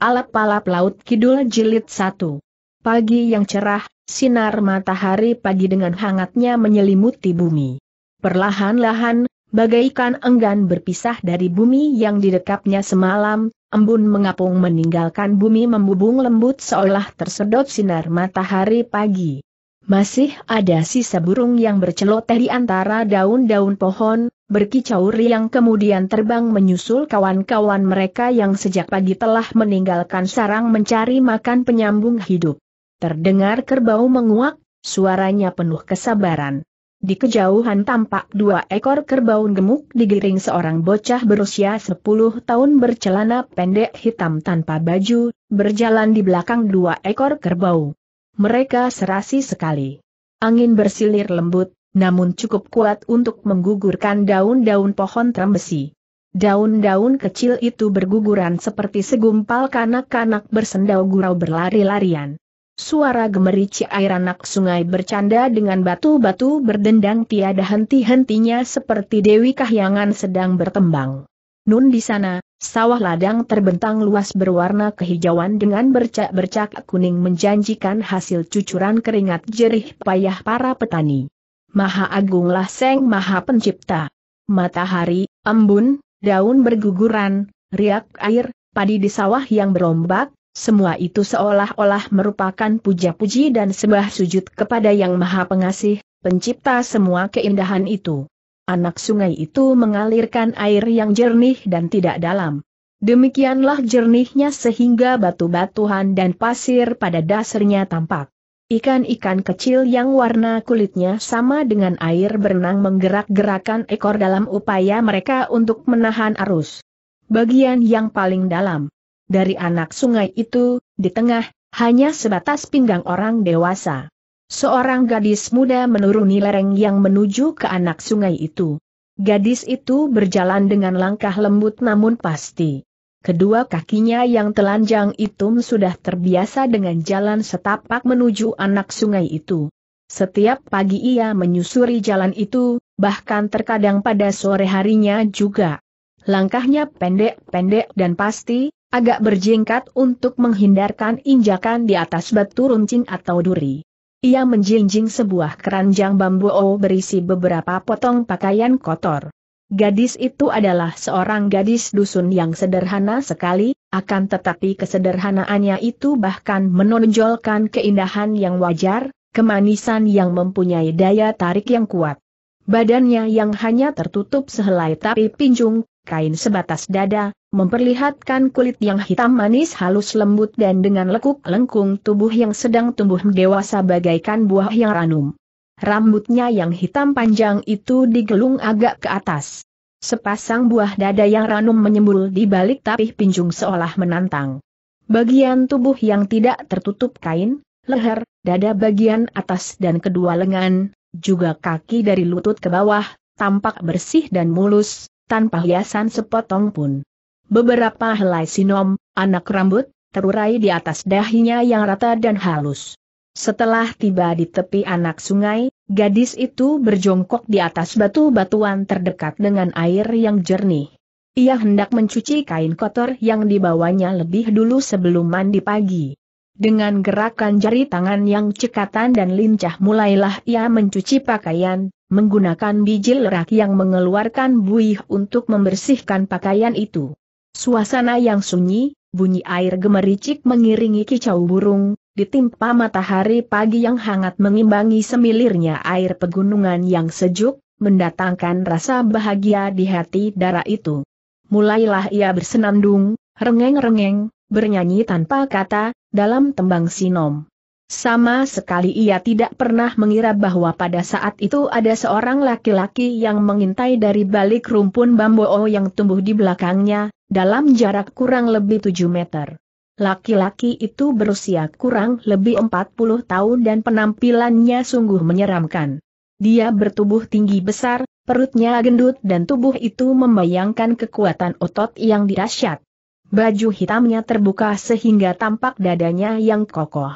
Alap-alap Laut Kidul Jilid 1. Pagi yang cerah, sinar matahari pagi dengan hangatnya menyelimuti bumi. Perlahan-lahan, bagaikan enggan berpisah dari bumi yang didekapnya semalam, embun mengapung meninggalkan bumi membubung lembut seolah tersedot sinar matahari pagi. Masih ada sisa burung yang berceloteh di antara daun-daun pohon, berkicau riang kemudian terbang menyusul kawan-kawan mereka yang sejak pagi telah meninggalkan sarang mencari makan penyambung hidup. Terdengar kerbau menguak, suaranya penuh kesabaran. Di kejauhan tampak dua ekor kerbau gemuk digiring seorang bocah berusia 10 tahun bercelana pendek hitam tanpa baju, berjalan di belakang dua ekor kerbau. Mereka serasi sekali. Angin bersilir lembut, namun cukup kuat untuk menggugurkan daun-daun pohon trembesi. Daun-daun kecil itu berguguran seperti segumpal kanak-kanak bersendau gurau berlari-larian. Suara gemerici air anak sungai bercanda dengan batu-batu berdendang tiada henti-hentinya seperti Dewi Kahyangan sedang bertembang. Nun di sana, sawah ladang terbentang luas berwarna kehijauan dengan bercak-bercak kuning menjanjikan hasil cucuran keringat jerih payah para petani. Maha Agunglah Seng Maha Pencipta. Matahari, embun, daun berguguran, riak air, padi di sawah yang berombak, semua itu seolah-olah merupakan puja-puji dan sembah sujud kepada Yang Maha Pengasih, pencipta semua keindahan itu. Anak sungai itu mengalirkan air yang jernih dan tidak dalam. Demikianlah jernihnya sehingga batu-batuhan dan pasir pada dasarnya tampak. Ikan-ikan kecil yang warna kulitnya sama dengan air berenang menggerak-gerakan ekor dalam upaya mereka untuk menahan arus. Bagian yang paling dalam dari anak sungai itu, di tengah, hanya sebatas pinggang orang dewasa. Seorang gadis muda menuruni lereng yang menuju ke anak sungai itu. Gadis itu berjalan dengan langkah lembut namun pasti. Kedua kakinya yang telanjang itu sudah terbiasa dengan jalan setapak menuju anak sungai itu. Setiap pagi ia menyusuri jalan itu, bahkan terkadang pada sore harinya juga. Langkahnya pendek-pendek dan pasti, agak berjingkat untuk menghindarkan injakan di atas batu runcing atau duri. Ia menjinjing sebuah keranjang bambu berisi beberapa potong pakaian kotor. Gadis itu adalah seorang gadis dusun yang sederhana sekali, akan tetapi kesederhanaannya itu bahkan menonjolkan keindahan yang wajar, kemanisan yang mempunyai daya tarik yang kuat. Badannya yang hanya tertutup sehelai tapi pinjung, kain sebatas dada, memperlihatkan kulit yang hitam manis halus lembut dan dengan lekuk lengkung tubuh yang sedang tumbuh dewasa bagaikan buah yang ranum. Rambutnya yang hitam panjang itu digelung agak ke atas. Sepasang buah dada yang ranum menyembul di balik tapih pinjung seolah menantang. Bagian tubuh yang tidak tertutup kain, leher, dada bagian atas dan kedua lengan, juga kaki dari lutut ke bawah, tampak bersih dan mulus, tanpa hiasan sepotong pun. Beberapa helai sinom, anak rambut, terurai di atas dahinya yang rata dan halus. Setelah tiba di tepi anak sungai, gadis itu berjongkok di atas batu-batuan terdekat dengan air yang jernih. Ia hendak mencuci kain kotor yang dibawanya lebih dulu sebelum mandi pagi. Dengan gerakan jari tangan yang cekatan dan lincah mulailah ia mencuci pakaian, menggunakan biji lerak yang mengeluarkan buih untuk membersihkan pakaian itu. Suasana yang sunyi, bunyi air gemericik mengiringi kicau burung, ditimpa matahari pagi yang hangat mengimbangi semilirnya air pegunungan yang sejuk, mendatangkan rasa bahagia di hati darah itu. Mulailah ia bersenandung, rengeng-rengeng, bernyanyi tanpa kata, dalam tembang sinom. Sama sekali ia tidak pernah mengira bahwa pada saat itu ada seorang laki-laki yang mengintai dari balik rumpun bambu yang tumbuh di belakangnya, dalam jarak kurang lebih 7 meter. Laki-laki itu berusia kurang lebih 40 tahun dan penampilannya sungguh menyeramkan. Dia bertubuh tinggi besar, perutnya gendut dan tubuh itu membayangkan kekuatan otot yang dirasyat. Baju hitamnya terbuka sehingga tampak dadanya yang kokoh.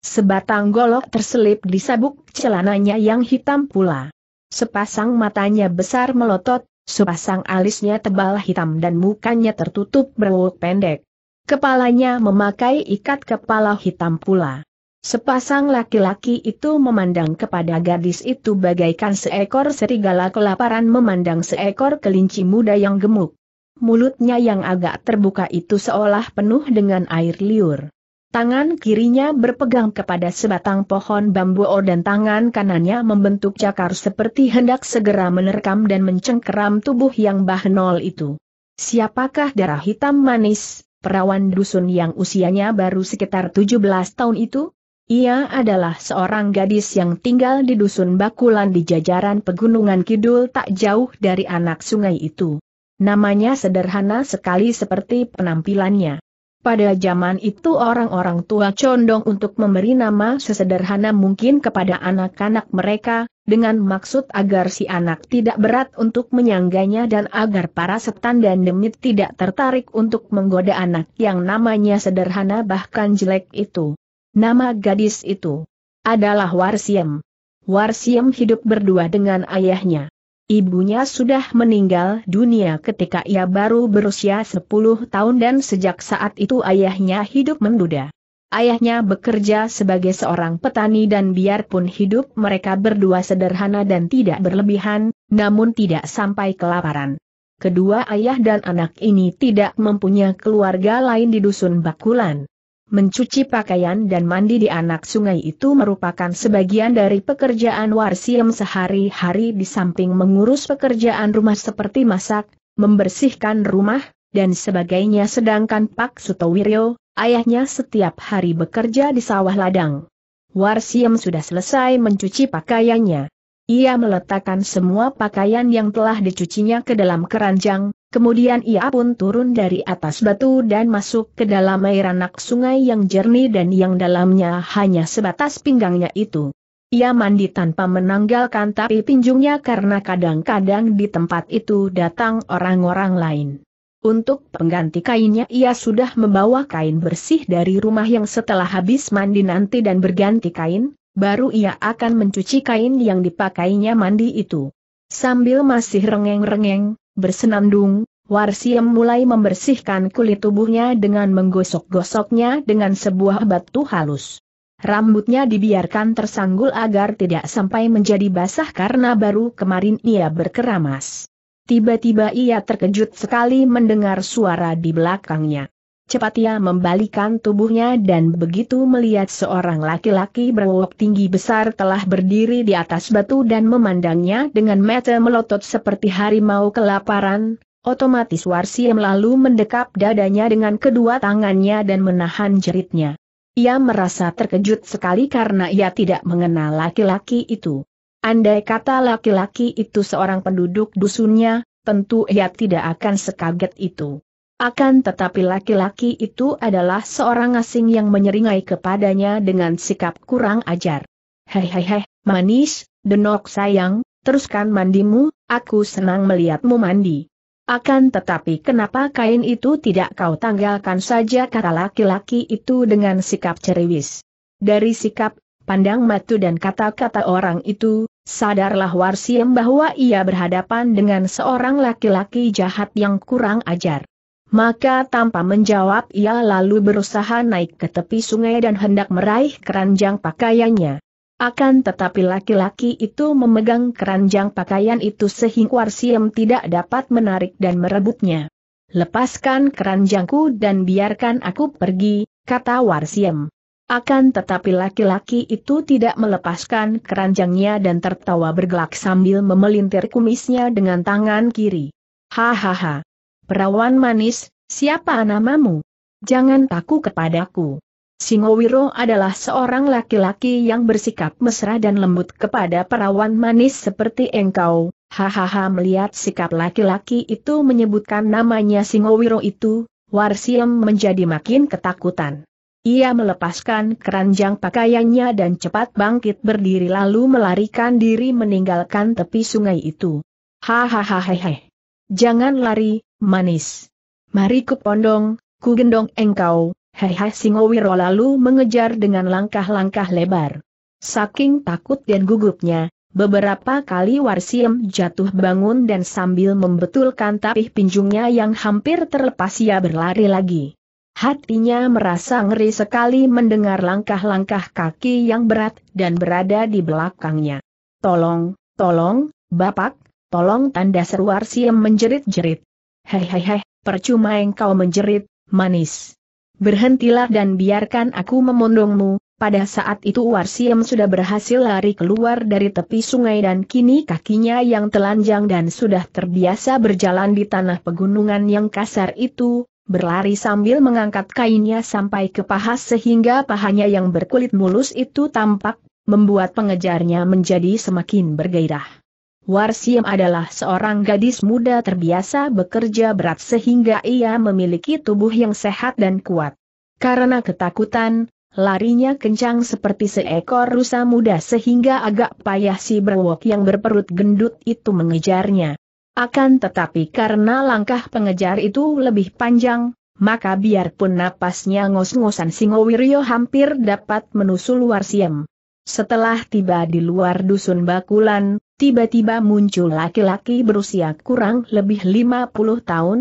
Sebatang golok terselip di sabuk celananya yang hitam pula. Sepasang matanya besar melotot, sepasang alisnya tebal hitam dan mukanya tertutup berwuk pendek. Kepalanya memakai ikat kepala hitam pula. Sepasang laki-laki itu memandang kepada gadis itu bagaikan seekor serigala kelaparan memandang seekor kelinci muda yang gemuk. Mulutnya yang agak terbuka itu seolah penuh dengan air liur. Tangan kirinya berpegang kepada sebatang pohon bambu dan tangan kanannya membentuk cakar seperti hendak segera menerkam dan mencengkeram tubuh yang bahnol itu. Siapakah darah hitam manis? perawan dusun yang usianya baru sekitar 17 tahun itu? Ia adalah seorang gadis yang tinggal di dusun Bakulan di jajaran Pegunungan Kidul tak jauh dari anak sungai itu. Namanya sederhana sekali seperti penampilannya. Pada zaman itu orang-orang tua condong untuk memberi nama sesederhana mungkin kepada anak-anak mereka, dengan maksud agar si anak tidak berat untuk menyangganya dan agar para setan dan demit tidak tertarik untuk menggoda anak yang namanya sederhana bahkan jelek itu. Nama gadis itu adalah Warsiem. Warsiem hidup berdua dengan ayahnya. Ibunya sudah meninggal dunia ketika ia baru berusia 10 tahun dan sejak saat itu ayahnya hidup menduda. Ayahnya bekerja sebagai seorang petani dan biarpun hidup mereka berdua sederhana dan tidak berlebihan, namun tidak sampai kelaparan. Kedua ayah dan anak ini tidak mempunyai keluarga lain di dusun Bakulan. Mencuci pakaian dan mandi di anak sungai itu merupakan sebagian dari pekerjaan Warsiem sehari-hari di samping mengurus pekerjaan rumah seperti masak, membersihkan rumah, dan sebagainya sedangkan Pak Sutowiryo, ayahnya setiap hari bekerja di sawah ladang. Warsiem sudah selesai mencuci pakaiannya, ia meletakkan semua pakaian yang telah dicucinya ke dalam keranjang, kemudian ia pun turun dari atas batu dan masuk ke dalam air anak sungai yang jernih dan yang dalamnya hanya sebatas pinggangnya itu. Ia mandi tanpa menanggalkan tapi pinjungnya karena kadang-kadang di tempat itu datang orang-orang lain. Untuk pengganti kainnya ia sudah membawa kain bersih dari rumah yang setelah habis mandi nanti dan berganti kain, baru ia akan mencuci kain yang dipakainya mandi itu. Sambil masih rengeng-rengeng, bersenandung, Warsiem mulai membersihkan kulit tubuhnya dengan menggosok-gosoknya dengan sebuah batu halus. Rambutnya dibiarkan tersanggul agar tidak sampai menjadi basah karena baru kemarin ia berkeramas. Tiba-tiba ia terkejut sekali mendengar suara di belakangnya. Cepat ia membalikan tubuhnya dan begitu melihat seorang laki-laki berwok tinggi besar telah berdiri di atas batu dan memandangnya dengan mata melotot seperti harimau kelaparan, otomatis Warsi lalu mendekap dadanya dengan kedua tangannya dan menahan jeritnya. Ia merasa terkejut sekali karena ia tidak mengenal laki-laki itu. Andai kata laki-laki itu seorang penduduk dusunnya, tentu ia tidak akan sekaget itu. Akan tetapi laki-laki itu adalah seorang asing yang menyeringai kepadanya dengan sikap kurang ajar. Hei hei hei, manis, denok sayang, teruskan mandimu, aku senang melihatmu mandi. Akan tetapi kenapa kain itu tidak kau tanggalkan saja kata laki-laki itu dengan sikap ceriwis. Dari sikap, pandang matu dan kata-kata orang itu, sadarlah Warsiem bahwa ia berhadapan dengan seorang laki-laki jahat yang kurang ajar. Maka tanpa menjawab ia lalu berusaha naik ke tepi sungai dan hendak meraih keranjang pakaiannya. Akan tetapi laki-laki itu memegang keranjang pakaian itu sehingga Warsiem tidak dapat menarik dan merebutnya. Lepaskan keranjangku dan biarkan aku pergi, kata Warsiem. Akan tetapi laki-laki itu tidak melepaskan keranjangnya dan tertawa bergelak sambil memelintir kumisnya dengan tangan kiri. Hahaha. Perawan manis, siapa namamu? Jangan takut kepadaku. Singowiro adalah seorang laki-laki yang bersikap mesra dan lembut kepada perawan manis seperti engkau. Hahaha melihat sikap laki-laki itu menyebutkan namanya Singowiro itu, Warsiem menjadi makin ketakutan. Ia melepaskan keranjang pakaiannya dan cepat bangkit berdiri lalu melarikan diri meninggalkan tepi sungai itu. Hahaha Jangan lari, manis. Mari ku pondong, ku gendong engkau, hehe Singowiro lalu mengejar dengan langkah-langkah lebar. Saking takut dan gugupnya, beberapa kali Warsiem jatuh bangun dan sambil membetulkan tapih pinjungnya yang hampir terlepas ia berlari lagi. Hatinya merasa ngeri sekali mendengar langkah-langkah kaki yang berat dan berada di belakangnya. Tolong, tolong, Bapak, Tolong tanda seru Arsiem menjerit-jerit. Hei hei hei, percuma engkau menjerit, manis. Berhentilah dan biarkan aku memondongmu, pada saat itu Warsiem sudah berhasil lari keluar dari tepi sungai dan kini kakinya yang telanjang dan sudah terbiasa berjalan di tanah pegunungan yang kasar itu, berlari sambil mengangkat kainnya sampai ke paha sehingga pahanya yang berkulit mulus itu tampak, membuat pengejarnya menjadi semakin bergairah. Warsiem adalah seorang gadis muda terbiasa bekerja berat sehingga ia memiliki tubuh yang sehat dan kuat. Karena ketakutan, larinya kencang seperti seekor rusa muda sehingga agak payah si berwok yang berperut gendut itu mengejarnya. Akan tetapi karena langkah pengejar itu lebih panjang, maka biarpun napasnya ngos-ngosan Singowirio hampir dapat menusul Warsiem. Setelah tiba di luar dusun Bakulan, tiba-tiba muncul laki-laki berusia kurang lebih 50 tahun.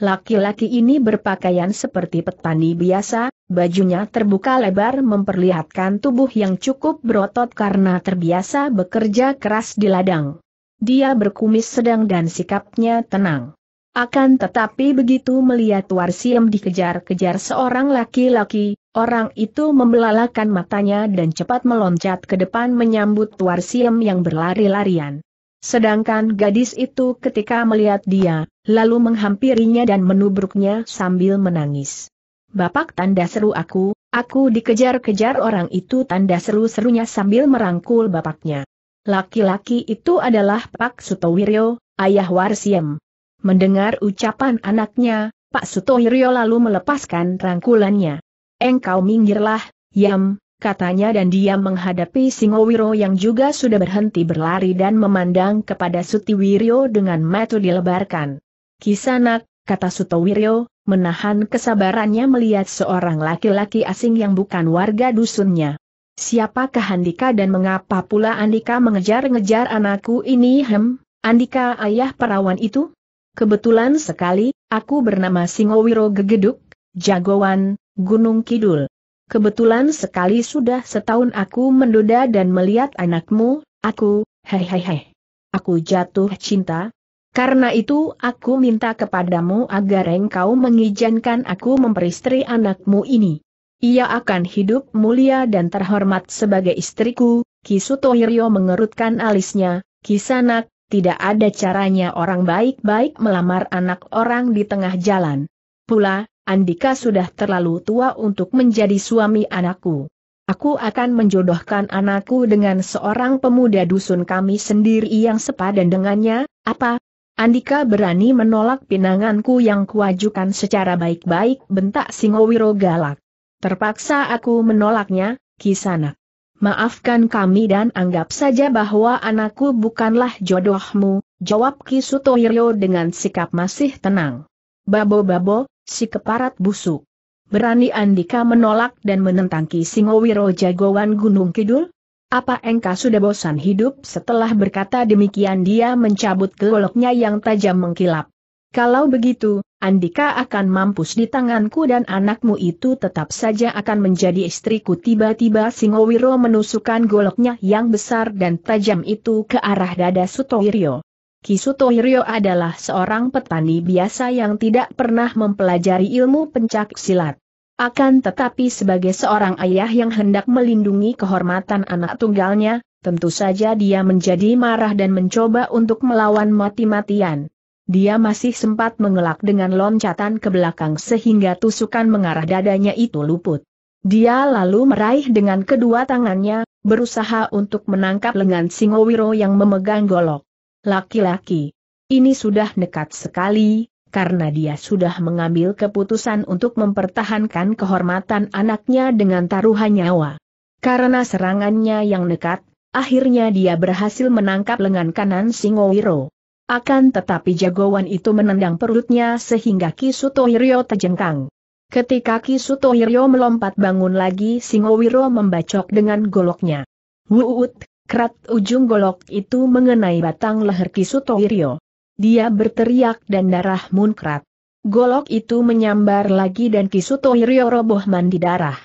Laki-laki ini berpakaian seperti petani biasa, bajunya terbuka lebar memperlihatkan tubuh yang cukup berotot karena terbiasa bekerja keras di ladang. Dia berkumis sedang dan sikapnya tenang. Akan tetapi begitu melihat Warsiem dikejar-kejar seorang laki-laki, orang itu membelalakan matanya dan cepat meloncat ke depan menyambut Warsiem yang berlari-larian. Sedangkan gadis itu ketika melihat dia, lalu menghampirinya dan menubruknya sambil menangis. Bapak tanda seru aku, aku dikejar-kejar orang itu tanda seru-serunya sambil merangkul bapaknya. Laki-laki itu adalah Pak Sutowirio, ayah Warsiem. Mendengar ucapan anaknya, Pak Sutohiryo lalu melepaskan rangkulannya. Engkau minggirlah, Yam, katanya dan dia menghadapi Singowiro yang juga sudah berhenti berlari dan memandang kepada Sutiwiryo dengan mata dilebarkan. Kisanak, kata Sutowiryo, menahan kesabarannya melihat seorang laki-laki asing yang bukan warga dusunnya. Siapakah Andika dan mengapa pula Andika mengejar-ngejar anakku ini hem, Andika ayah perawan itu? Kebetulan sekali, aku bernama Singowiro Gegeduk, jagoan, Gunung Kidul. Kebetulan sekali sudah setahun aku menduda dan melihat anakmu, aku, hehehe. Aku jatuh cinta. Karena itu aku minta kepadamu agar engkau mengizinkan aku memperistri anakmu ini. Ia akan hidup mulia dan terhormat sebagai istriku, Kisuto Hiryo mengerutkan alisnya, Kisanak, tidak ada caranya orang baik-baik melamar anak orang di tengah jalan. Pula, Andika sudah terlalu tua untuk menjadi suami anakku. Aku akan menjodohkan anakku dengan seorang pemuda dusun kami sendiri yang sepadan dengannya, apa? Andika berani menolak pinanganku yang kuajukan secara baik-baik bentak Singowiro galak. Terpaksa aku menolaknya, Kisanak. Maafkan kami dan anggap saja bahwa anakku bukanlah jodohmu, jawab Kisutohiro dengan sikap masih tenang. Babo-babo, si keparat busuk. Berani Andika menolak dan menentang Ki Singowiro jagoan Gunung Kidul? Apa engkau sudah bosan hidup setelah berkata demikian dia mencabut goloknya yang tajam mengkilap. Kalau begitu, Andika akan mampus di tanganku dan anakmu itu tetap saja akan menjadi istriku. Tiba-tiba Singowiro menusukkan goloknya yang besar dan tajam itu ke arah dada Sutoirio. Kisutoirio adalah seorang petani biasa yang tidak pernah mempelajari ilmu pencak silat. Akan tetapi sebagai seorang ayah yang hendak melindungi kehormatan anak tunggalnya, tentu saja dia menjadi marah dan mencoba untuk melawan mati-matian dia masih sempat mengelak dengan loncatan ke belakang sehingga tusukan mengarah dadanya itu luput. Dia lalu meraih dengan kedua tangannya, berusaha untuk menangkap lengan Singowiro yang memegang golok. Laki-laki. Ini sudah nekat sekali, karena dia sudah mengambil keputusan untuk mempertahankan kehormatan anaknya dengan taruhan nyawa. Karena serangannya yang nekat, akhirnya dia berhasil menangkap lengan kanan Singowiro. Akan tetapi jagoan itu menendang perutnya sehingga Kisuto Hiryo terjengkang. Ketika Kisuto Hiryo melompat bangun lagi Singowiro membacok dengan goloknya. Wuut, kerat ujung golok itu mengenai batang leher Kisuto Hiryo. Dia berteriak dan darah munkrat. Golok itu menyambar lagi dan Kisuto Hiryo roboh mandi darah.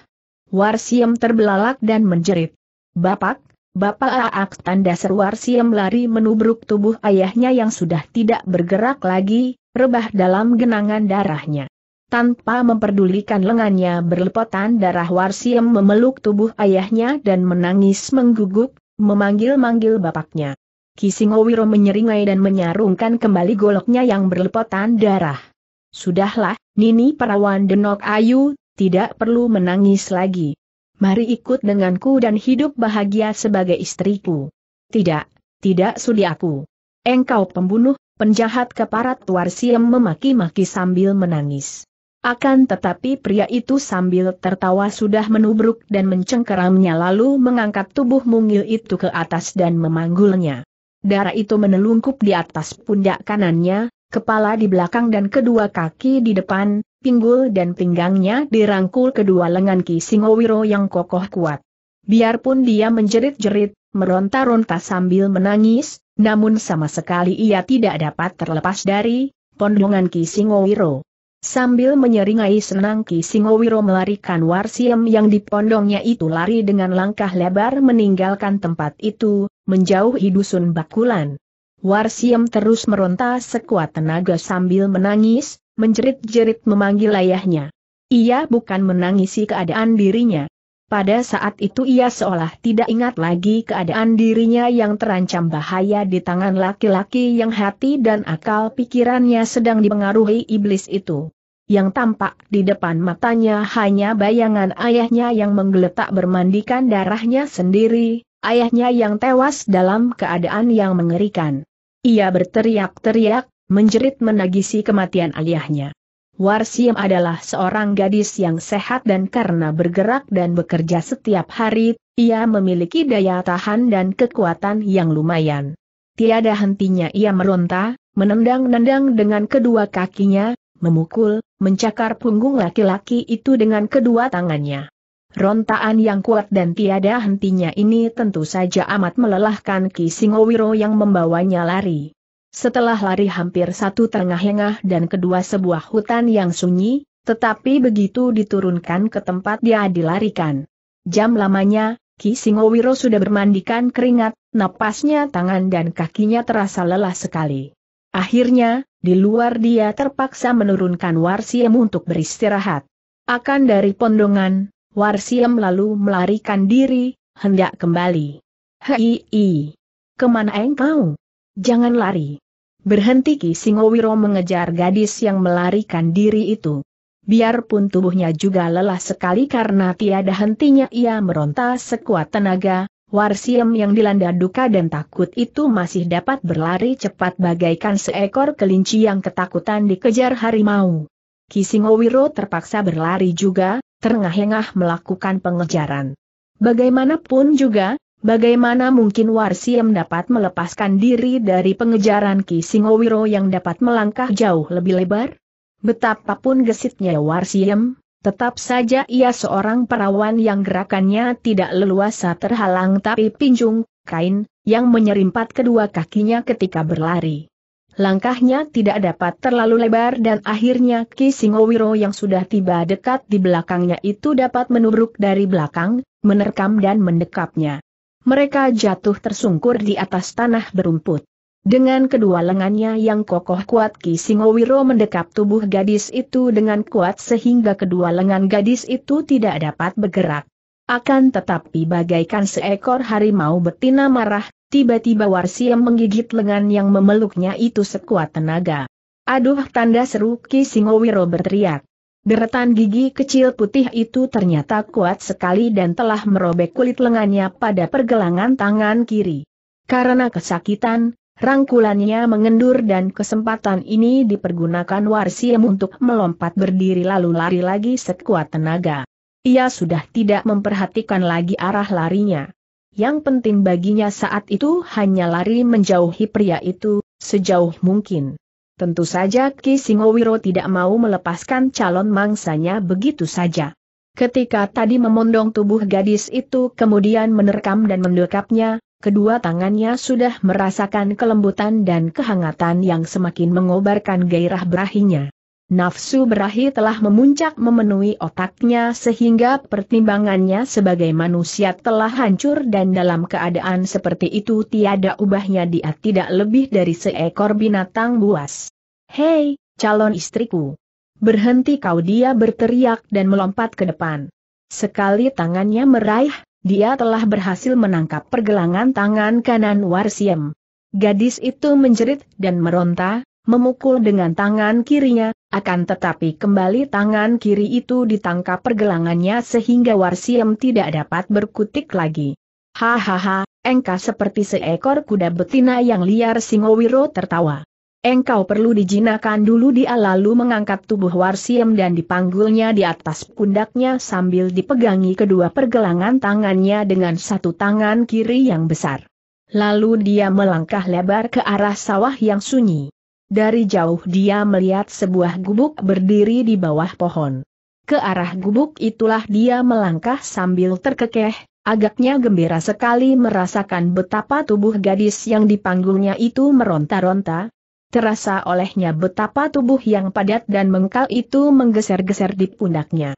Warsiem terbelalak dan menjerit. Bapak, Bapak Aak tanda seruar Siem lari menubruk tubuh ayahnya yang sudah tidak bergerak lagi, rebah dalam genangan darahnya. Tanpa memperdulikan lengannya berlepotan darah Warsiem memeluk tubuh ayahnya dan menangis mengguguk, memanggil-manggil bapaknya. Kisingowiro menyeringai dan menyarungkan kembali goloknya yang berlepotan darah. Sudahlah, Nini perawan denok ayu, tidak perlu menangis lagi mari ikut denganku dan hidup bahagia sebagai istriku. Tidak, tidak sudi aku. Engkau pembunuh, penjahat keparat Warsiem memaki-maki sambil menangis. Akan tetapi pria itu sambil tertawa sudah menubruk dan mencengkeramnya lalu mengangkat tubuh mungil itu ke atas dan memanggulnya. Darah itu menelungkup di atas pundak kanannya, kepala di belakang dan kedua kaki di depan, pinggul dan pinggangnya dirangkul kedua lengan Ki Singowiro yang kokoh kuat. Biarpun dia menjerit-jerit, meronta-ronta sambil menangis, namun sama sekali ia tidak dapat terlepas dari pondongan Ki Singowiro. Sambil menyeringai senang Ki Singowiro melarikan Warsiem yang dipondongnya itu lari dengan langkah lebar meninggalkan tempat itu, menjauhi dusun Bakulan. Warsiem terus meronta sekuat tenaga sambil menangis, menjerit-jerit memanggil ayahnya. Ia bukan menangisi keadaan dirinya. Pada saat itu ia seolah tidak ingat lagi keadaan dirinya yang terancam bahaya di tangan laki-laki yang hati dan akal pikirannya sedang dipengaruhi iblis itu. Yang tampak di depan matanya hanya bayangan ayahnya yang menggeletak bermandikan darahnya sendiri, ayahnya yang tewas dalam keadaan yang mengerikan. Ia berteriak-teriak, menjerit menagisi kematian ayahnya. Warsiem adalah seorang gadis yang sehat dan karena bergerak dan bekerja setiap hari, ia memiliki daya tahan dan kekuatan yang lumayan. Tiada hentinya ia meronta, menendang-nendang dengan kedua kakinya, memukul, mencakar punggung laki-laki itu dengan kedua tangannya. Rontaan yang kuat dan tiada hentinya ini tentu saja amat melelahkan Ki Singowiro yang membawanya lari. Setelah lari hampir satu tengah-tengah dan kedua sebuah hutan yang sunyi, tetapi begitu diturunkan ke tempat dia dilarikan. Jam lamanya, Ki Singowiro sudah bermandikan keringat, napasnya tangan dan kakinya terasa lelah sekali. Akhirnya, di luar dia terpaksa menurunkan Warsiem untuk beristirahat. Akan dari pondongan, Warsiem lalu melarikan diri, hendak kembali. Hei, kemana engkau? Jangan lari. Berhenti Ki Singowiro mengejar gadis yang melarikan diri itu. Biarpun tubuhnya juga lelah sekali karena tiada hentinya ia meronta sekuat tenaga, Warsiem yang dilanda duka dan takut itu masih dapat berlari cepat bagaikan seekor kelinci yang ketakutan dikejar harimau. Kisingowiro terpaksa berlari juga, terengah-engah melakukan pengejaran. Bagaimanapun juga, Bagaimana mungkin Warsiem dapat melepaskan diri dari pengejaran Ki Singowiro yang dapat melangkah jauh lebih lebar? Betapapun gesitnya Warsiem, tetap saja ia seorang perawan yang gerakannya tidak leluasa terhalang tapi pinjung, kain, yang menyerimpat kedua kakinya ketika berlari. Langkahnya tidak dapat terlalu lebar dan akhirnya Ki Singowiro yang sudah tiba dekat di belakangnya itu dapat menubruk dari belakang, menerkam dan mendekapnya mereka jatuh tersungkur di atas tanah berumput. Dengan kedua lengannya yang kokoh kuat Ki Singowiro mendekap tubuh gadis itu dengan kuat sehingga kedua lengan gadis itu tidak dapat bergerak. Akan tetapi bagaikan seekor harimau betina marah, tiba-tiba Warsia menggigit lengan yang memeluknya itu sekuat tenaga. Aduh tanda seru Ki Singowiro berteriak. Deretan gigi kecil putih itu ternyata kuat sekali dan telah merobek kulit lengannya pada pergelangan tangan kiri. Karena kesakitan, rangkulannya mengendur dan kesempatan ini dipergunakan Warsiem untuk melompat berdiri lalu lari lagi sekuat tenaga. Ia sudah tidak memperhatikan lagi arah larinya. Yang penting baginya saat itu hanya lari menjauhi pria itu, sejauh mungkin. Tentu saja Ki Singowiro tidak mau melepaskan calon mangsanya begitu saja. Ketika tadi memondong tubuh gadis itu kemudian menerkam dan mendekapnya, kedua tangannya sudah merasakan kelembutan dan kehangatan yang semakin mengobarkan gairah berahinya. Nafsu berahi telah memuncak memenuhi otaknya sehingga pertimbangannya sebagai manusia telah hancur dan dalam keadaan seperti itu tiada ubahnya dia tidak lebih dari seekor binatang buas. Hei, calon istriku! Berhenti kau dia berteriak dan melompat ke depan. Sekali tangannya meraih, dia telah berhasil menangkap pergelangan tangan kanan Warsiem. Gadis itu menjerit dan meronta, memukul dengan tangan kirinya, akan tetapi kembali tangan kiri itu ditangkap pergelangannya sehingga Warsiem tidak dapat berkutik lagi. Hahaha, engkau seperti seekor kuda betina yang liar Singowiro tertawa. Engkau perlu dijinakan dulu dia lalu mengangkat tubuh Warsiem dan dipanggulnya di atas pundaknya sambil dipegangi kedua pergelangan tangannya dengan satu tangan kiri yang besar. Lalu dia melangkah lebar ke arah sawah yang sunyi. Dari jauh dia melihat sebuah gubuk berdiri di bawah pohon. Ke arah gubuk itulah dia melangkah sambil terkekeh, agaknya gembira sekali merasakan betapa tubuh gadis yang dipanggulnya itu meronta-ronta, Terasa olehnya betapa tubuh yang padat dan mengkal itu menggeser-geser di pundaknya.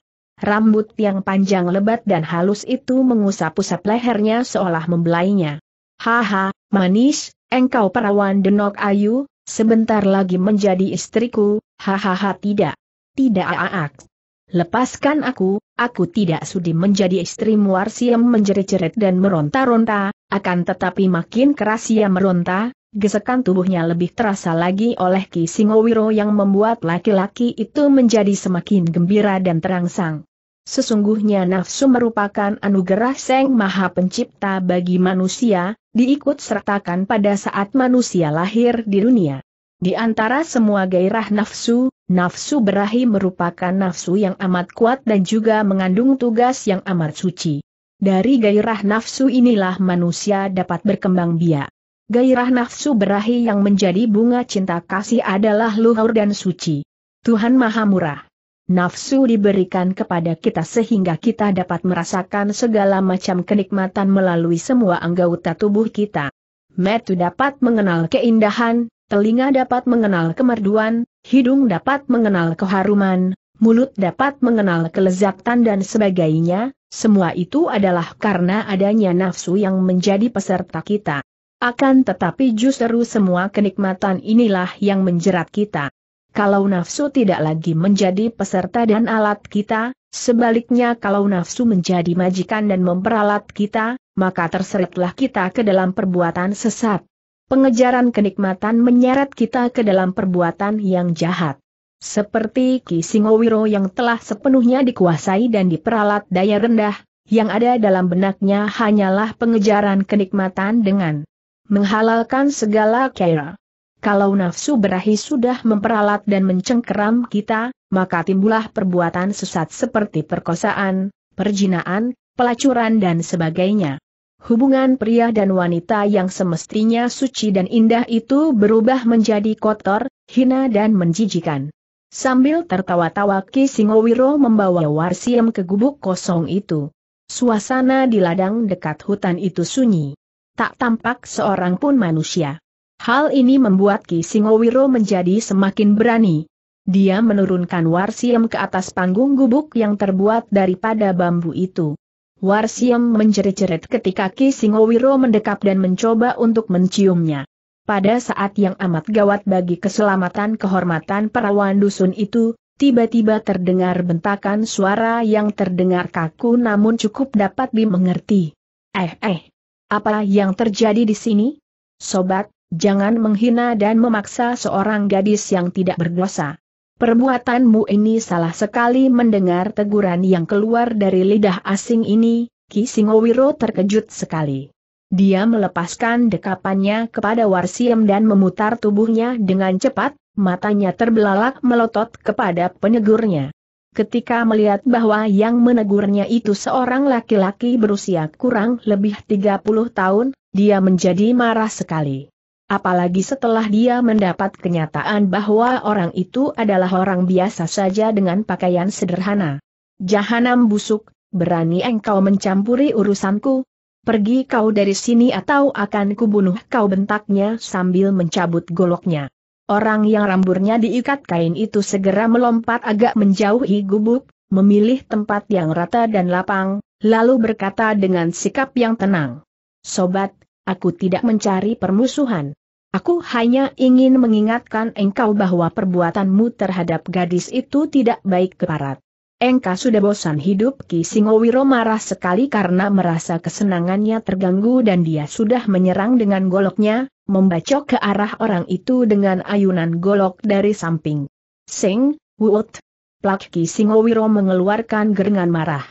Rambut yang panjang lebat dan halus itu mengusap-usap lehernya seolah membelainya. Haha, manis, engkau perawan denok ayu, Sebentar lagi menjadi istriku, hahaha tidak. Tidak aak. Lepaskan aku, aku tidak sudi menjadi istrimu Arsiem menjerit-jerit dan meronta-ronta, akan tetapi makin keras ia meronta, gesekan tubuhnya lebih terasa lagi oleh Ki Singowiro yang membuat laki-laki itu menjadi semakin gembira dan terangsang. Sesungguhnya nafsu merupakan anugerah Sang Maha Pencipta bagi manusia, diikut sertakan pada saat manusia lahir di dunia. Di antara semua gairah nafsu, nafsu berahi merupakan nafsu yang amat kuat dan juga mengandung tugas yang amat suci. Dari gairah nafsu inilah manusia dapat berkembang biak. Gairah nafsu berahi yang menjadi bunga cinta kasih adalah luhur dan suci. Tuhan Maha Murah nafsu diberikan kepada kita sehingga kita dapat merasakan segala macam kenikmatan melalui semua anggota tubuh kita. Metu dapat mengenal keindahan, telinga dapat mengenal kemerduan, hidung dapat mengenal keharuman, mulut dapat mengenal kelezatan dan sebagainya, semua itu adalah karena adanya nafsu yang menjadi peserta kita. Akan tetapi justru semua kenikmatan inilah yang menjerat kita. Kalau nafsu tidak lagi menjadi peserta dan alat kita, sebaliknya kalau nafsu menjadi majikan dan memperalat kita, maka terseretlah kita ke dalam perbuatan sesat. Pengejaran kenikmatan menyeret kita ke dalam perbuatan yang jahat. Seperti Ki Singowiro yang telah sepenuhnya dikuasai dan diperalat daya rendah, yang ada dalam benaknya hanyalah pengejaran kenikmatan dengan menghalalkan segala kaira. Kalau nafsu berahi sudah memperalat dan mencengkeram kita, maka timbullah perbuatan sesat seperti perkosaan, perjinaan, pelacuran dan sebagainya. Hubungan pria dan wanita yang semestinya suci dan indah itu berubah menjadi kotor, hina dan menjijikan. Sambil tertawa-tawa Ki Singowiro membawa Warsiem ke gubuk kosong itu. Suasana di ladang dekat hutan itu sunyi. Tak tampak seorang pun manusia. Hal ini membuat Ki Singowiro menjadi semakin berani. Dia menurunkan Warsiem ke atas panggung gubuk yang terbuat daripada bambu itu. Warsiem menjerit-jerit ketika Ki Singowiro mendekap dan mencoba untuk menciumnya. Pada saat yang amat gawat bagi keselamatan kehormatan perawan dusun itu, tiba-tiba terdengar bentakan suara yang terdengar kaku namun cukup dapat dimengerti. Eh eh, apa yang terjadi di sini? Sobat, Jangan menghina dan memaksa seorang gadis yang tidak berdosa. Perbuatanmu ini salah sekali mendengar teguran yang keluar dari lidah asing ini, Ki Singowiro terkejut sekali. Dia melepaskan dekapannya kepada Warsiem dan memutar tubuhnya dengan cepat, matanya terbelalak melotot kepada penegurnya. Ketika melihat bahwa yang menegurnya itu seorang laki-laki berusia kurang lebih 30 tahun, dia menjadi marah sekali. Apalagi setelah dia mendapat kenyataan bahwa orang itu adalah orang biasa saja dengan pakaian sederhana. Jahanam busuk, berani engkau mencampuri urusanku? Pergi kau dari sini atau akan kubunuh kau bentaknya sambil mencabut goloknya. Orang yang ramburnya diikat kain itu segera melompat agak menjauhi gubuk, memilih tempat yang rata dan lapang, lalu berkata dengan sikap yang tenang. Sobat, aku tidak mencari permusuhan. Aku hanya ingin mengingatkan engkau bahwa perbuatanmu terhadap gadis itu tidak baik keparat. Engkau sudah bosan hidup Ki Singowiro marah sekali karena merasa kesenangannya terganggu dan dia sudah menyerang dengan goloknya, membacok ke arah orang itu dengan ayunan golok dari samping. Sing, wut! Plak Ki Singowiro mengeluarkan gerengan marah.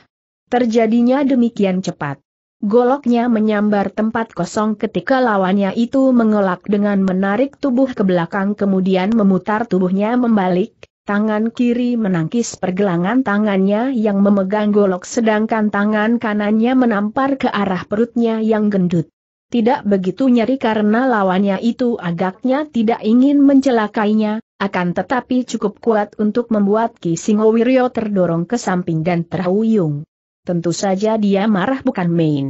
Terjadinya demikian cepat. Goloknya menyambar tempat kosong ketika lawannya itu mengelak dengan menarik tubuh ke belakang kemudian memutar tubuhnya membalik, tangan kiri menangkis pergelangan tangannya yang memegang golok sedangkan tangan kanannya menampar ke arah perutnya yang gendut. Tidak begitu nyeri karena lawannya itu agaknya tidak ingin mencelakainya, akan tetapi cukup kuat untuk membuat Ki Singowirio terdorong ke samping dan terhuyung. Tentu saja dia marah bukan main.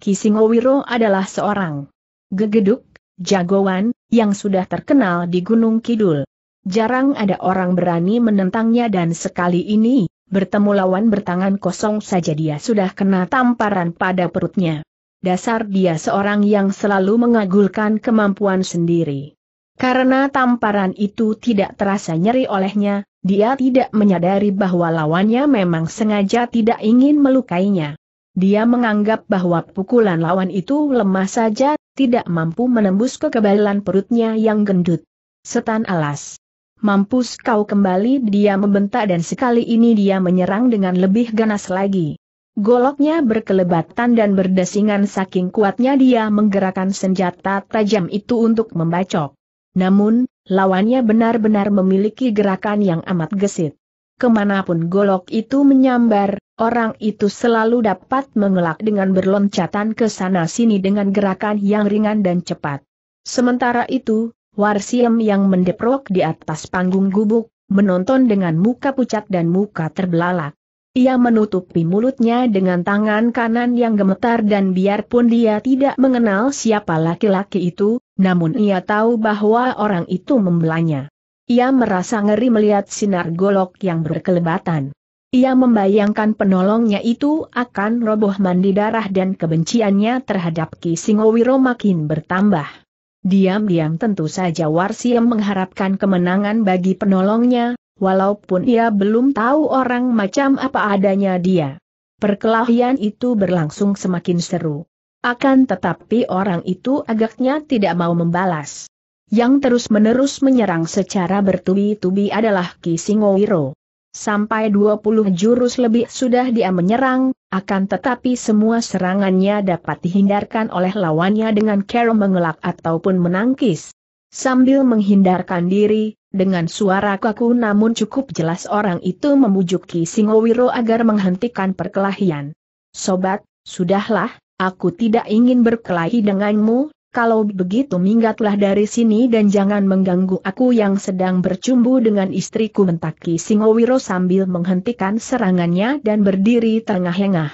Kisingowiro adalah seorang gegeduk, jagoan, yang sudah terkenal di Gunung Kidul. Jarang ada orang berani menentangnya dan sekali ini, bertemu lawan bertangan kosong saja dia sudah kena tamparan pada perutnya. Dasar dia seorang yang selalu mengagulkan kemampuan sendiri. Karena tamparan itu tidak terasa nyeri olehnya, dia tidak menyadari bahwa lawannya memang sengaja tidak ingin melukainya. Dia menganggap bahwa pukulan lawan itu lemah saja, tidak mampu menembus kekebalan perutnya yang gendut. Setan alas. Mampus kau kembali dia membentak dan sekali ini dia menyerang dengan lebih ganas lagi. Goloknya berkelebatan dan berdesingan saking kuatnya dia menggerakkan senjata tajam itu untuk membacok. Namun, Lawannya benar-benar memiliki gerakan yang amat gesit. Kemanapun golok itu menyambar, orang itu selalu dapat mengelak dengan berloncatan ke sana-sini dengan gerakan yang ringan dan cepat. Sementara itu, Warsiem yang mendeprok di atas panggung gubuk, menonton dengan muka pucat dan muka terbelalak. Ia menutupi mulutnya dengan tangan kanan yang gemetar dan biarpun dia tidak mengenal siapa laki-laki itu, namun ia tahu bahwa orang itu membelanya. Ia merasa ngeri melihat sinar golok yang berkelebatan. Ia membayangkan penolongnya itu akan roboh mandi darah dan kebenciannya terhadap Ki Singowiro makin bertambah. Diam-diam tentu saja Warsiem mengharapkan kemenangan bagi penolongnya, walaupun ia belum tahu orang macam apa adanya dia. Perkelahian itu berlangsung semakin seru. Akan tetapi orang itu agaknya tidak mau membalas. Yang terus-menerus menyerang secara bertubi-tubi adalah Ki Singowiro. Sampai 20 jurus lebih sudah dia menyerang, akan tetapi semua serangannya dapat dihindarkan oleh lawannya dengan cara mengelak ataupun menangkis. Sambil menghindarkan diri, dengan suara kaku namun cukup jelas orang itu memujuk Ki Singowiro agar menghentikan perkelahian. Sobat, sudahlah, Aku tidak ingin berkelahi denganmu, kalau begitu minggatlah dari sini dan jangan mengganggu aku yang sedang bercumbu dengan istriku mentaki Singowiro sambil menghentikan serangannya dan berdiri tengah-tengah.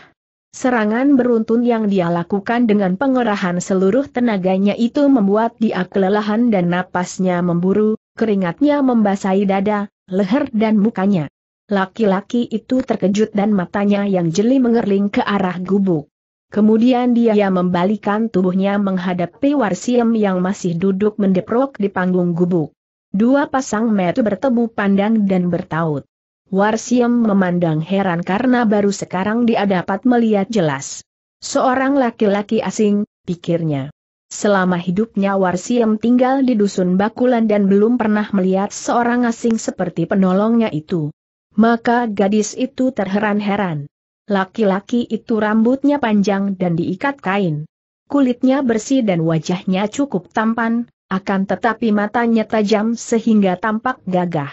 Serangan beruntun yang dia lakukan dengan pengerahan seluruh tenaganya itu membuat dia kelelahan dan napasnya memburu, keringatnya membasahi dada, leher dan mukanya. Laki-laki itu terkejut dan matanya yang jeli mengerling ke arah gubuk. Kemudian dia membalikan tubuhnya menghadapi Warsiem yang masih duduk mendeprok di panggung gubuk. Dua pasang mata bertemu pandang dan bertaut. Warsiem memandang heran karena baru sekarang dia dapat melihat jelas. Seorang laki-laki asing, pikirnya. Selama hidupnya Warsiem tinggal di dusun Bakulan dan belum pernah melihat seorang asing seperti penolongnya itu. Maka gadis itu terheran-heran. Laki-laki itu rambutnya panjang dan diikat kain. Kulitnya bersih dan wajahnya cukup tampan, akan tetapi matanya tajam sehingga tampak gagah.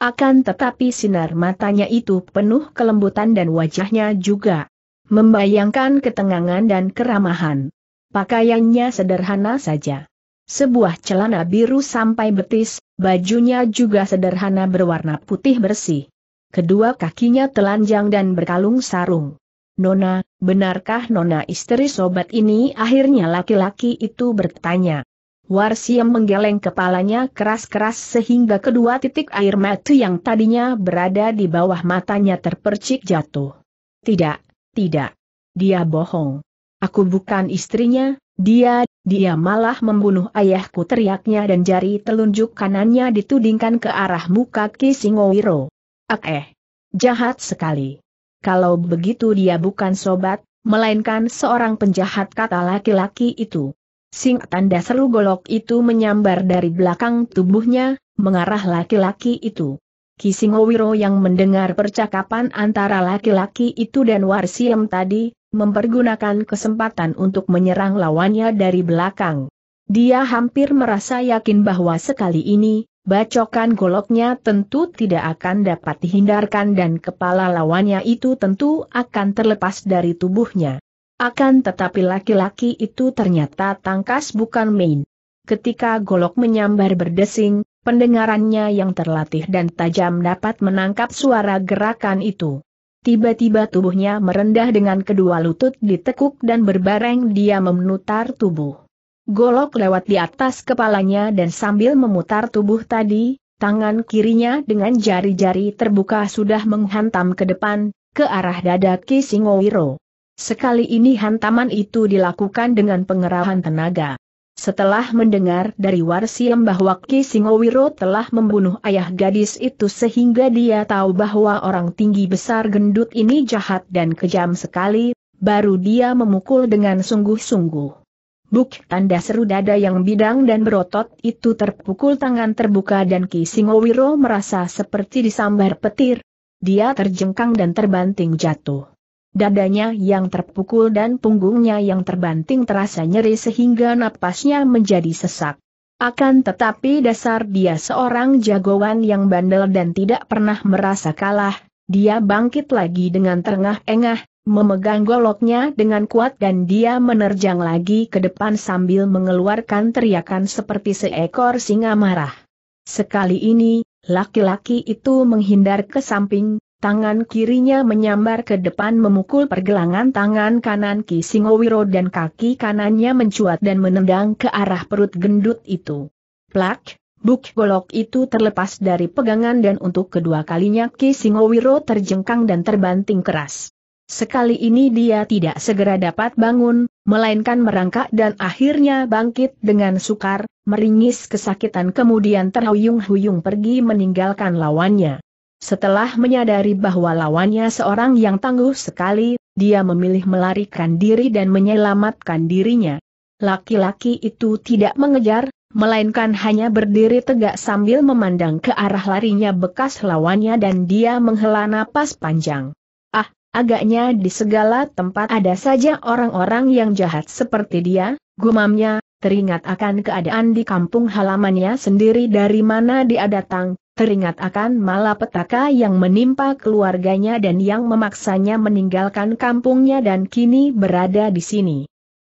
Akan tetapi sinar matanya itu penuh kelembutan dan wajahnya juga membayangkan ketenangan dan keramahan. Pakaiannya sederhana saja. Sebuah celana biru sampai betis, bajunya juga sederhana berwarna putih bersih kedua kakinya telanjang dan berkalung sarung. Nona, benarkah Nona istri sobat ini? Akhirnya laki-laki itu bertanya. Warsiem menggeleng kepalanya keras-keras sehingga kedua titik air mata yang tadinya berada di bawah matanya terpercik jatuh. Tidak, tidak. Dia bohong. Aku bukan istrinya, dia, dia malah membunuh ayahku teriaknya dan jari telunjuk kanannya ditudingkan ke arah muka Kisingowiro. Ah eh, jahat sekali. Kalau begitu dia bukan sobat, melainkan seorang penjahat kata laki-laki itu. Sing tanda seru golok itu menyambar dari belakang tubuhnya, mengarah laki-laki itu. Kisingowiro yang mendengar percakapan antara laki-laki itu dan Warsiem tadi, mempergunakan kesempatan untuk menyerang lawannya dari belakang. Dia hampir merasa yakin bahwa sekali ini, bacokan goloknya tentu tidak akan dapat dihindarkan dan kepala lawannya itu tentu akan terlepas dari tubuhnya. Akan tetapi laki-laki itu ternyata tangkas bukan main. Ketika golok menyambar berdesing, pendengarannya yang terlatih dan tajam dapat menangkap suara gerakan itu. Tiba-tiba tubuhnya merendah dengan kedua lutut ditekuk dan berbareng dia memutar tubuh golok lewat di atas kepalanya dan sambil memutar tubuh tadi, tangan kirinya dengan jari-jari terbuka sudah menghantam ke depan, ke arah dada Ki Singowiro. Sekali ini hantaman itu dilakukan dengan pengerahan tenaga. Setelah mendengar dari Warsiem bahwa Ki Singowiro telah membunuh ayah gadis itu sehingga dia tahu bahwa orang tinggi besar gendut ini jahat dan kejam sekali, baru dia memukul dengan sungguh-sungguh. Buk tanda seru dada yang bidang dan berotot itu terpukul tangan terbuka dan Ki Singowiro merasa seperti disambar petir. Dia terjengkang dan terbanting jatuh. Dadanya yang terpukul dan punggungnya yang terbanting terasa nyeri sehingga napasnya menjadi sesak. Akan tetapi dasar dia seorang jagoan yang bandel dan tidak pernah merasa kalah, dia bangkit lagi dengan terengah-engah, memegang goloknya dengan kuat dan dia menerjang lagi ke depan sambil mengeluarkan teriakan seperti seekor singa marah. Sekali ini, laki-laki itu menghindar ke samping, tangan kirinya menyambar ke depan memukul pergelangan tangan kanan Ki Singowiro dan kaki kanannya mencuat dan menendang ke arah perut gendut itu. Plak! Buk golok itu terlepas dari pegangan dan untuk kedua kalinya Ki Singowiro terjengkang dan terbanting keras. Sekali ini dia tidak segera dapat bangun, melainkan merangkak dan akhirnya bangkit dengan sukar, meringis kesakitan kemudian terhuyung-huyung pergi meninggalkan lawannya. Setelah menyadari bahwa lawannya seorang yang tangguh sekali, dia memilih melarikan diri dan menyelamatkan dirinya. Laki-laki itu tidak mengejar, melainkan hanya berdiri tegak sambil memandang ke arah larinya bekas lawannya dan dia menghela napas panjang. Agaknya di segala tempat ada saja orang-orang yang jahat seperti dia, gumamnya, teringat akan keadaan di kampung halamannya sendiri dari mana dia datang, teringat akan malapetaka yang menimpa keluarganya dan yang memaksanya meninggalkan kampungnya dan kini berada di sini.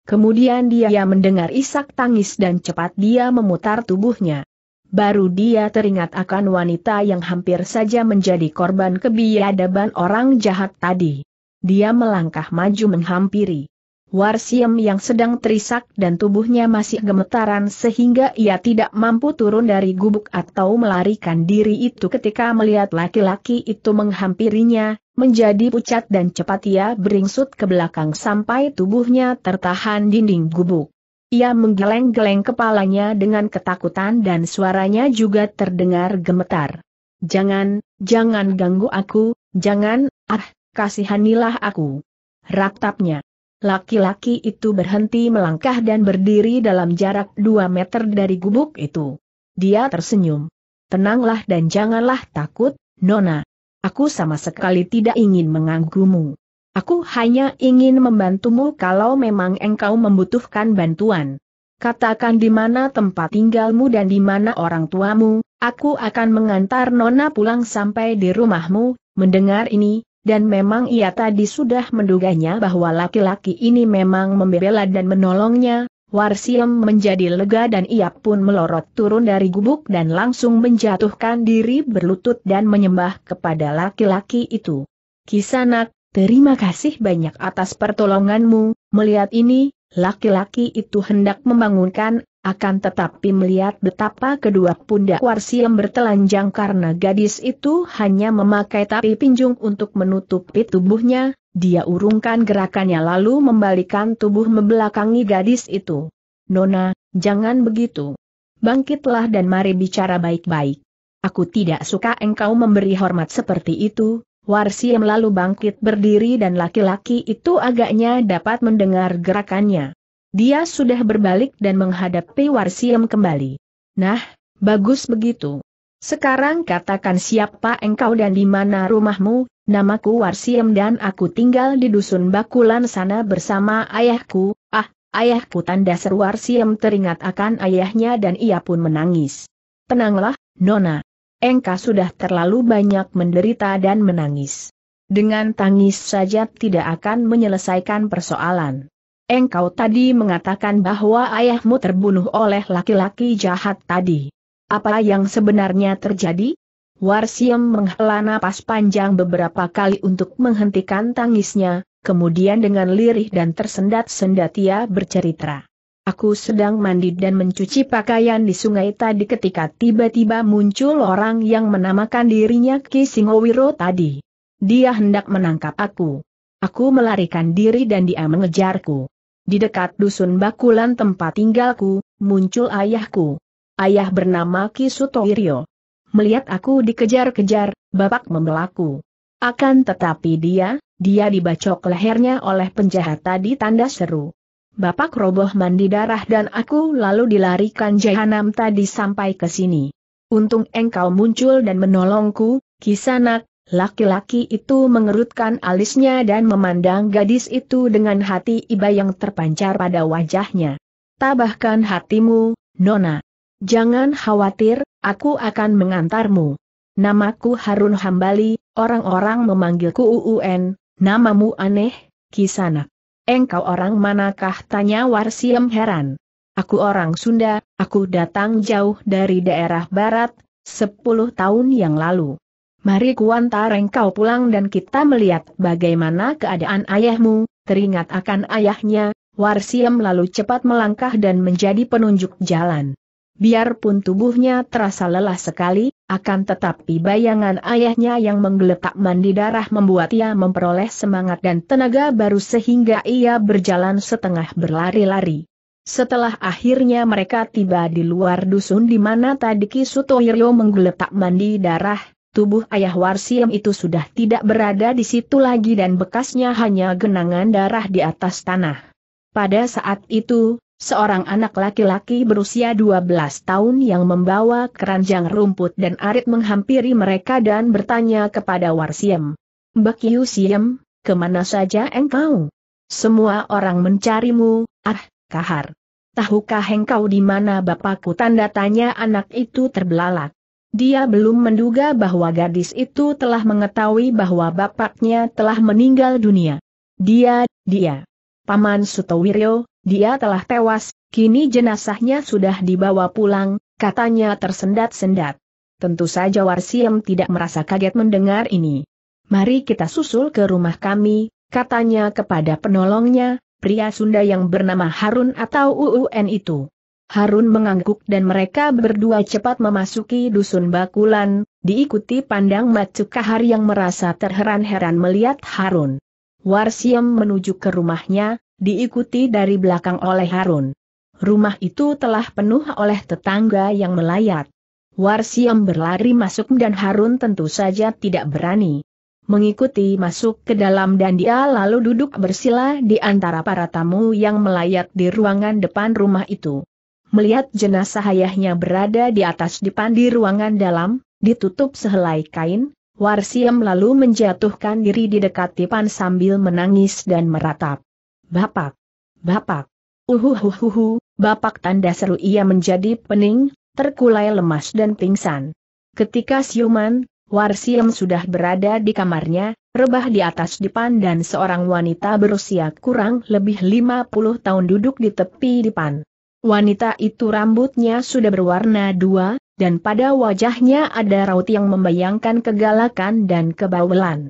Kemudian dia mendengar isak tangis dan cepat dia memutar tubuhnya. Baru dia teringat akan wanita yang hampir saja menjadi korban kebiadaban orang jahat tadi. Dia melangkah maju menghampiri. Warsiem yang sedang terisak dan tubuhnya masih gemetaran sehingga ia tidak mampu turun dari gubuk atau melarikan diri itu ketika melihat laki-laki itu menghampirinya, menjadi pucat dan cepat ia beringsut ke belakang sampai tubuhnya tertahan dinding gubuk. Ia menggeleng-geleng kepalanya dengan ketakutan dan suaranya juga terdengar gemetar. Jangan, jangan ganggu aku, jangan, ah, kasihanilah aku. Raktapnya. Laki-laki itu berhenti melangkah dan berdiri dalam jarak 2 meter dari gubuk itu. Dia tersenyum. Tenanglah dan janganlah takut, Nona. Aku sama sekali tidak ingin mengganggumu. Aku hanya ingin membantumu kalau memang engkau membutuhkan bantuan. Katakan di mana tempat tinggalmu dan di mana orang tuamu, aku akan mengantar Nona pulang sampai di rumahmu, mendengar ini, dan memang ia tadi sudah menduganya bahwa laki-laki ini memang membela dan menolongnya, Warsiem menjadi lega dan ia pun melorot turun dari gubuk dan langsung menjatuhkan diri berlutut dan menyembah kepada laki-laki itu. Kisanak, Terima kasih banyak atas pertolonganmu, melihat ini, laki-laki itu hendak membangunkan, akan tetapi melihat betapa kedua pundak Warsi yang bertelanjang karena gadis itu hanya memakai tapi pinjung untuk menutupi tubuhnya, dia urungkan gerakannya lalu membalikan tubuh membelakangi gadis itu. Nona, jangan begitu. Bangkitlah dan mari bicara baik-baik. Aku tidak suka engkau memberi hormat seperti itu, Warsiem lalu bangkit berdiri dan laki-laki itu agaknya dapat mendengar gerakannya. Dia sudah berbalik dan menghadapi Warsiem kembali. Nah, bagus begitu. Sekarang katakan siapa engkau dan di mana rumahmu, namaku Warsiem dan aku tinggal di dusun Bakulan sana bersama ayahku, ah, ayahku tanda seru Warsiem teringat akan ayahnya dan ia pun menangis. Tenanglah, Nona engkau sudah terlalu banyak menderita dan menangis. Dengan tangis saja tidak akan menyelesaikan persoalan. Engkau tadi mengatakan bahwa ayahmu terbunuh oleh laki-laki jahat tadi. Apa yang sebenarnya terjadi? Warsiem menghela napas panjang beberapa kali untuk menghentikan tangisnya, kemudian dengan lirih dan tersendat-sendat ia bercerita. Aku sedang mandi dan mencuci pakaian di sungai tadi ketika tiba-tiba muncul orang yang menamakan dirinya Ki Singowiro tadi. Dia hendak menangkap aku. Aku melarikan diri dan dia mengejarku. Di dekat dusun Bakulan tempat tinggalku, muncul ayahku. Ayah bernama Ki Sutoirio. Melihat aku dikejar-kejar, bapak membelaku. Akan tetapi dia, dia dibacok lehernya oleh penjahat tadi tanda seru. Bapak roboh mandi darah dan aku lalu dilarikan jahanam tadi sampai ke sini. Untung engkau muncul dan menolongku, kisanak, laki-laki itu mengerutkan alisnya dan memandang gadis itu dengan hati iba yang terpancar pada wajahnya. Tabahkan hatimu, Nona. Jangan khawatir, aku akan mengantarmu. Namaku Harun Hambali, orang-orang memanggilku UUN, namamu aneh, kisanak. Engkau orang manakah? Tanya Warsiem heran. Aku orang Sunda, aku datang jauh dari daerah barat, sepuluh tahun yang lalu. Mari kuantar engkau pulang dan kita melihat bagaimana keadaan ayahmu, teringat akan ayahnya, Warsiem lalu cepat melangkah dan menjadi penunjuk jalan. Biarpun tubuhnya terasa lelah sekali, akan tetapi bayangan ayahnya yang menggeletak mandi darah membuat ia memperoleh semangat dan tenaga baru sehingga ia berjalan setengah berlari-lari. Setelah akhirnya mereka tiba di luar dusun di mana tadi Kisutohiryo menggeletak mandi darah, tubuh ayah Warsiem itu sudah tidak berada di situ lagi dan bekasnya hanya genangan darah di atas tanah. Pada saat itu, Seorang anak laki-laki berusia 12 tahun yang membawa keranjang rumput dan arit menghampiri mereka dan bertanya kepada Warsiem. Mbak Yusiem, kemana saja engkau? Semua orang mencarimu, ah, kahar. Tahukah engkau di mana bapakku tanda tanya anak itu terbelalak. Dia belum menduga bahwa gadis itu telah mengetahui bahwa bapaknya telah meninggal dunia. Dia, dia. Paman Sutowiryo. Dia telah tewas, kini jenazahnya sudah dibawa pulang, katanya tersendat-sendat. Tentu saja Warsiem tidak merasa kaget mendengar ini. Mari kita susul ke rumah kami, katanya kepada penolongnya, pria Sunda yang bernama Harun atau UUN itu. Harun mengangguk dan mereka berdua cepat memasuki dusun Bakulan, diikuti pandang Macu Kahar yang merasa terheran-heran melihat Harun. Warsiem menuju ke rumahnya, diikuti dari belakang oleh Harun. Rumah itu telah penuh oleh tetangga yang melayat. Warsiam berlari masuk dan Harun tentu saja tidak berani mengikuti masuk ke dalam dan dia lalu duduk bersila di antara para tamu yang melayat di ruangan depan rumah itu. Melihat jenazah ayahnya berada di atas dipan di ruangan dalam, ditutup sehelai kain, Warsiam lalu menjatuhkan diri di dekat dipan sambil menangis dan meratap. Bapak! Bapak! Uhuhuhuhu, uhuh. bapak tanda seru ia menjadi pening, terkulai lemas dan pingsan. Ketika siuman, Warsiem sudah berada di kamarnya, rebah di atas dipan dan seorang wanita berusia kurang lebih 50 tahun duduk di tepi dipan. Wanita itu rambutnya sudah berwarna dua, dan pada wajahnya ada raut yang membayangkan kegalakan dan kebawelan.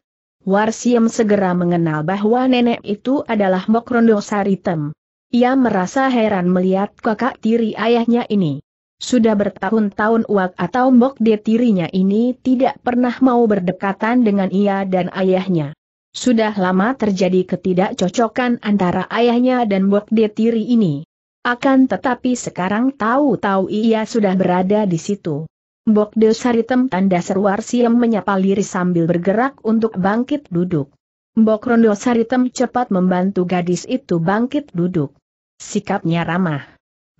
Warsiem segera mengenal bahwa nenek itu adalah Mokrondo Saritem. Ia merasa heran melihat kakak tiri ayahnya ini. Sudah bertahun-tahun Uak atau Mok de tirinya ini tidak pernah mau berdekatan dengan ia dan ayahnya. Sudah lama terjadi ketidakcocokan antara ayahnya dan Mok de tiri ini. Akan tetapi sekarang tahu-tahu ia sudah berada di situ de Saritem tanda seru Arsiem menyapa Liri sambil bergerak untuk bangkit duduk. Mbok Rondo Saritem cepat membantu gadis itu bangkit duduk. Sikapnya ramah.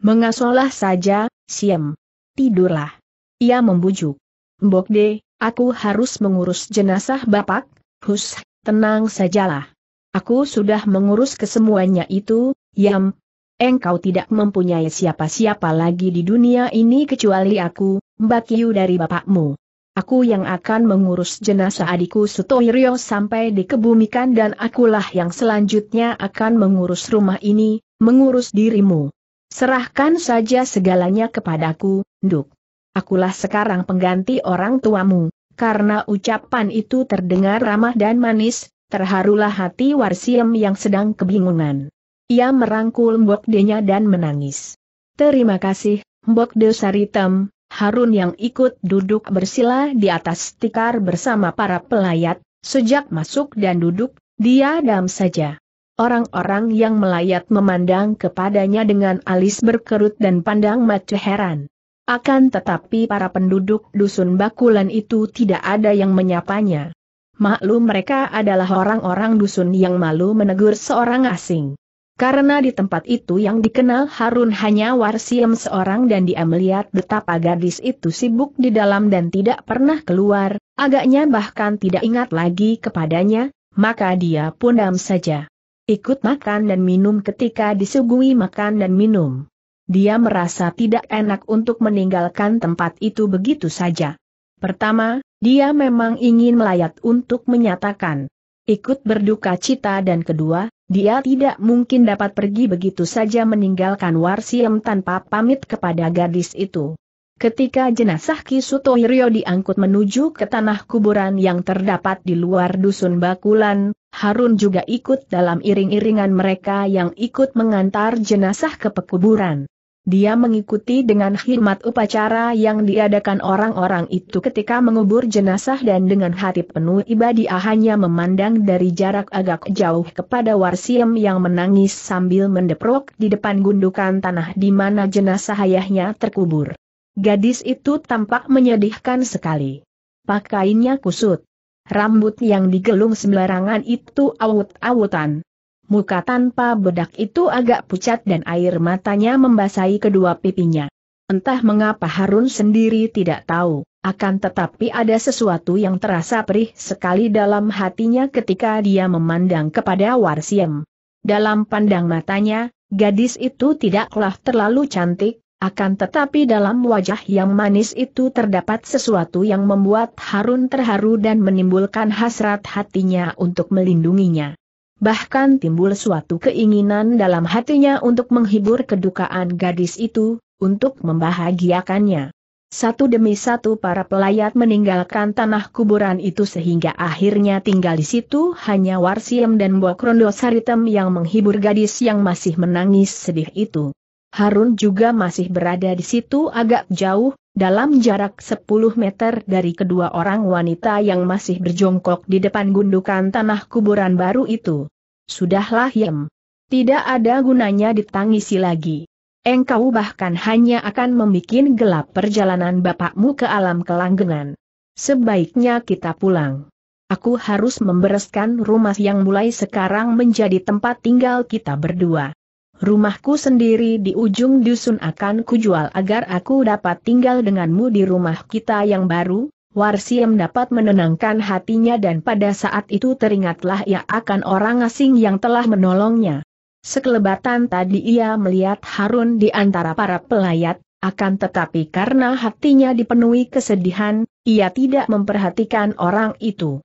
Mengasolah saja, Siem. Tidurlah. Ia membujuk. Mbok De, aku harus mengurus jenazah Bapak, Hus, tenang sajalah. Aku sudah mengurus kesemuanya itu, Yam. Engkau tidak mempunyai siapa-siapa lagi di dunia ini kecuali aku, Mbak dari bapakmu. Aku yang akan mengurus jenazah adikku Sutoirio sampai dikebumikan dan akulah yang selanjutnya akan mengurus rumah ini, mengurus dirimu. Serahkan saja segalanya kepadaku, duk. Akulah sekarang pengganti orang tuamu. Karena ucapan itu terdengar ramah dan manis, terharulah hati Warsiem yang sedang kebingungan. Ia merangkul Mbok dan menangis. Terima kasih, Mbok Desaritem, Harun yang ikut duduk bersila di atas tikar bersama para pelayat, sejak masuk dan duduk, dia dam saja. Orang-orang yang melayat memandang kepadanya dengan alis berkerut dan pandang mata heran. Akan tetapi para penduduk dusun Bakulan itu tidak ada yang menyapanya. Maklum mereka adalah orang-orang dusun yang malu menegur seorang asing. Karena di tempat itu yang dikenal Harun hanya Warsiem seorang dan dia melihat betapa gadis itu sibuk di dalam dan tidak pernah keluar, agaknya bahkan tidak ingat lagi kepadanya, maka dia pun dam saja. Ikut makan dan minum ketika disuguhi makan dan minum. Dia merasa tidak enak untuk meninggalkan tempat itu begitu saja. Pertama, dia memang ingin melayat untuk menyatakan ikut berduka cita dan kedua, dia tidak mungkin dapat pergi begitu saja meninggalkan Warsiem tanpa pamit kepada gadis itu. Ketika jenazah Ki Sutohiryo diangkut menuju ke tanah kuburan yang terdapat di luar dusun Bakulan, Harun juga ikut dalam iring-iringan mereka yang ikut mengantar jenazah ke pekuburan. Dia mengikuti dengan khidmat upacara yang diadakan orang-orang itu ketika mengubur jenazah dan dengan hati penuh ibadiah hanya memandang dari jarak agak jauh kepada Warsiem yang menangis sambil mendeprok di depan gundukan tanah di mana jenazah ayahnya terkubur. Gadis itu tampak menyedihkan sekali. Pakainya kusut. Rambut yang digelung sembarangan itu awut-awutan muka tanpa bedak itu agak pucat dan air matanya membasahi kedua pipinya. Entah mengapa Harun sendiri tidak tahu, akan tetapi ada sesuatu yang terasa perih sekali dalam hatinya ketika dia memandang kepada Warsiem. Dalam pandang matanya, gadis itu tidaklah terlalu cantik, akan tetapi dalam wajah yang manis itu terdapat sesuatu yang membuat Harun terharu dan menimbulkan hasrat hatinya untuk melindunginya bahkan timbul suatu keinginan dalam hatinya untuk menghibur kedukaan gadis itu, untuk membahagiakannya. Satu demi satu para pelayat meninggalkan tanah kuburan itu sehingga akhirnya tinggal di situ hanya Warsiem dan Bokrondo Saritem yang menghibur gadis yang masih menangis sedih itu. Harun juga masih berada di situ agak jauh, dalam jarak 10 meter dari kedua orang wanita yang masih berjongkok di depan gundukan tanah kuburan baru itu. Sudahlah Yem. Tidak ada gunanya ditangisi lagi. Engkau bahkan hanya akan membuat gelap perjalanan bapakmu ke alam kelanggengan. Sebaiknya kita pulang. Aku harus membereskan rumah yang mulai sekarang menjadi tempat tinggal kita berdua. Rumahku sendiri di ujung dusun akan kujual agar aku dapat tinggal denganmu di rumah kita yang baru. Warsiem dapat menenangkan hatinya dan pada saat itu teringatlah ia akan orang asing yang telah menolongnya. Sekelebatan tadi ia melihat Harun di antara para pelayat, akan tetapi karena hatinya dipenuhi kesedihan, ia tidak memperhatikan orang itu.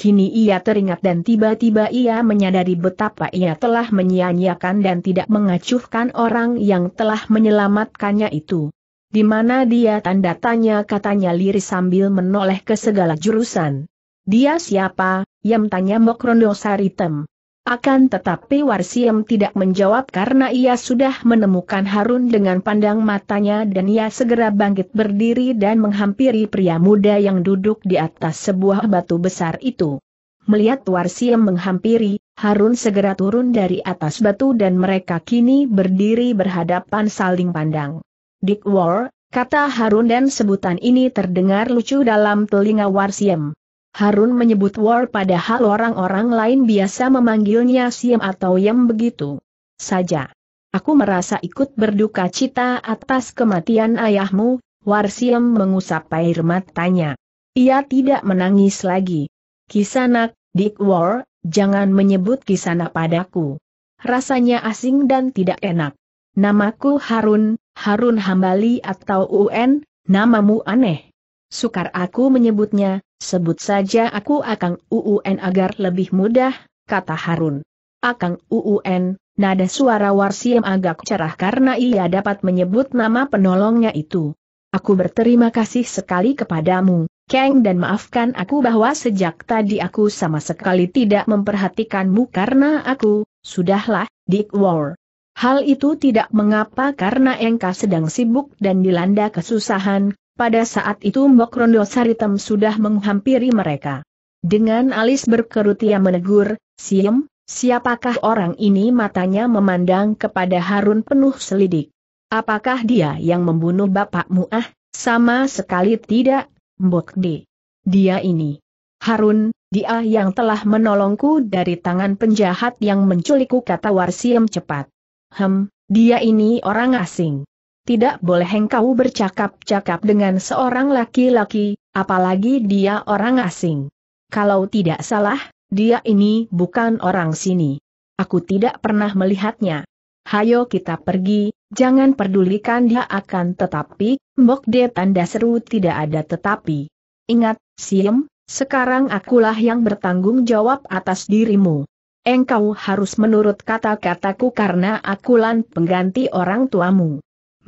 Kini ia teringat dan tiba-tiba ia menyadari betapa ia telah menyia-nyiakan dan tidak mengacuhkan orang yang telah menyelamatkannya itu. Di mana dia tanda tanya katanya liris sambil menoleh ke segala jurusan. Dia siapa, yang tanya Mokrondo Saritem. Akan tetapi Warsiem tidak menjawab karena ia sudah menemukan Harun dengan pandang matanya dan ia segera bangkit berdiri dan menghampiri pria muda yang duduk di atas sebuah batu besar itu. Melihat Warsiem menghampiri, Harun segera turun dari atas batu dan mereka kini berdiri berhadapan saling pandang. Dick War, kata Harun dan sebutan ini terdengar lucu dalam telinga Warsiem. Harun menyebut War padahal orang-orang lain biasa memanggilnya Siem atau Yem begitu saja. Aku merasa ikut berduka cita atas kematian ayahmu, War Siem mengusap air matanya. Ia tidak menangis lagi. Kisanak, Dick War, jangan menyebut Kisana padaku. Rasanya asing dan tidak enak. Namaku Harun, Harun Hambali atau UN, namamu aneh. Sukar aku menyebutnya, Sebut saja aku Akang UUN agar lebih mudah, kata Harun. Akang UUN, nada suara Warsiem agak cerah karena ia dapat menyebut nama penolongnya itu. Aku berterima kasih sekali kepadamu, Kang dan maafkan aku bahwa sejak tadi aku sama sekali tidak memperhatikanmu karena aku, sudahlah, Dick War. Hal itu tidak mengapa karena Engkau sedang sibuk dan dilanda kesusahan, pada saat itu Mbok Rondo Saritem sudah menghampiri mereka. Dengan alis berkerut ia menegur, Siem, siapakah orang ini matanya memandang kepada Harun penuh selidik. Apakah dia yang membunuh bapakmu ah? Sama sekali tidak, Mbok D. Dia ini. Harun, dia yang telah menolongku dari tangan penjahat yang menculikku kata Warsiem cepat. Hem, dia ini orang asing tidak boleh engkau bercakap-cakap dengan seorang laki-laki, apalagi dia orang asing. Kalau tidak salah, dia ini bukan orang sini. Aku tidak pernah melihatnya. Hayo kita pergi, jangan pedulikan dia akan tetapi, Mbok De tanda seru tidak ada tetapi. Ingat, Siem, sekarang akulah yang bertanggung jawab atas dirimu. Engkau harus menurut kata-kataku karena akulan pengganti orang tuamu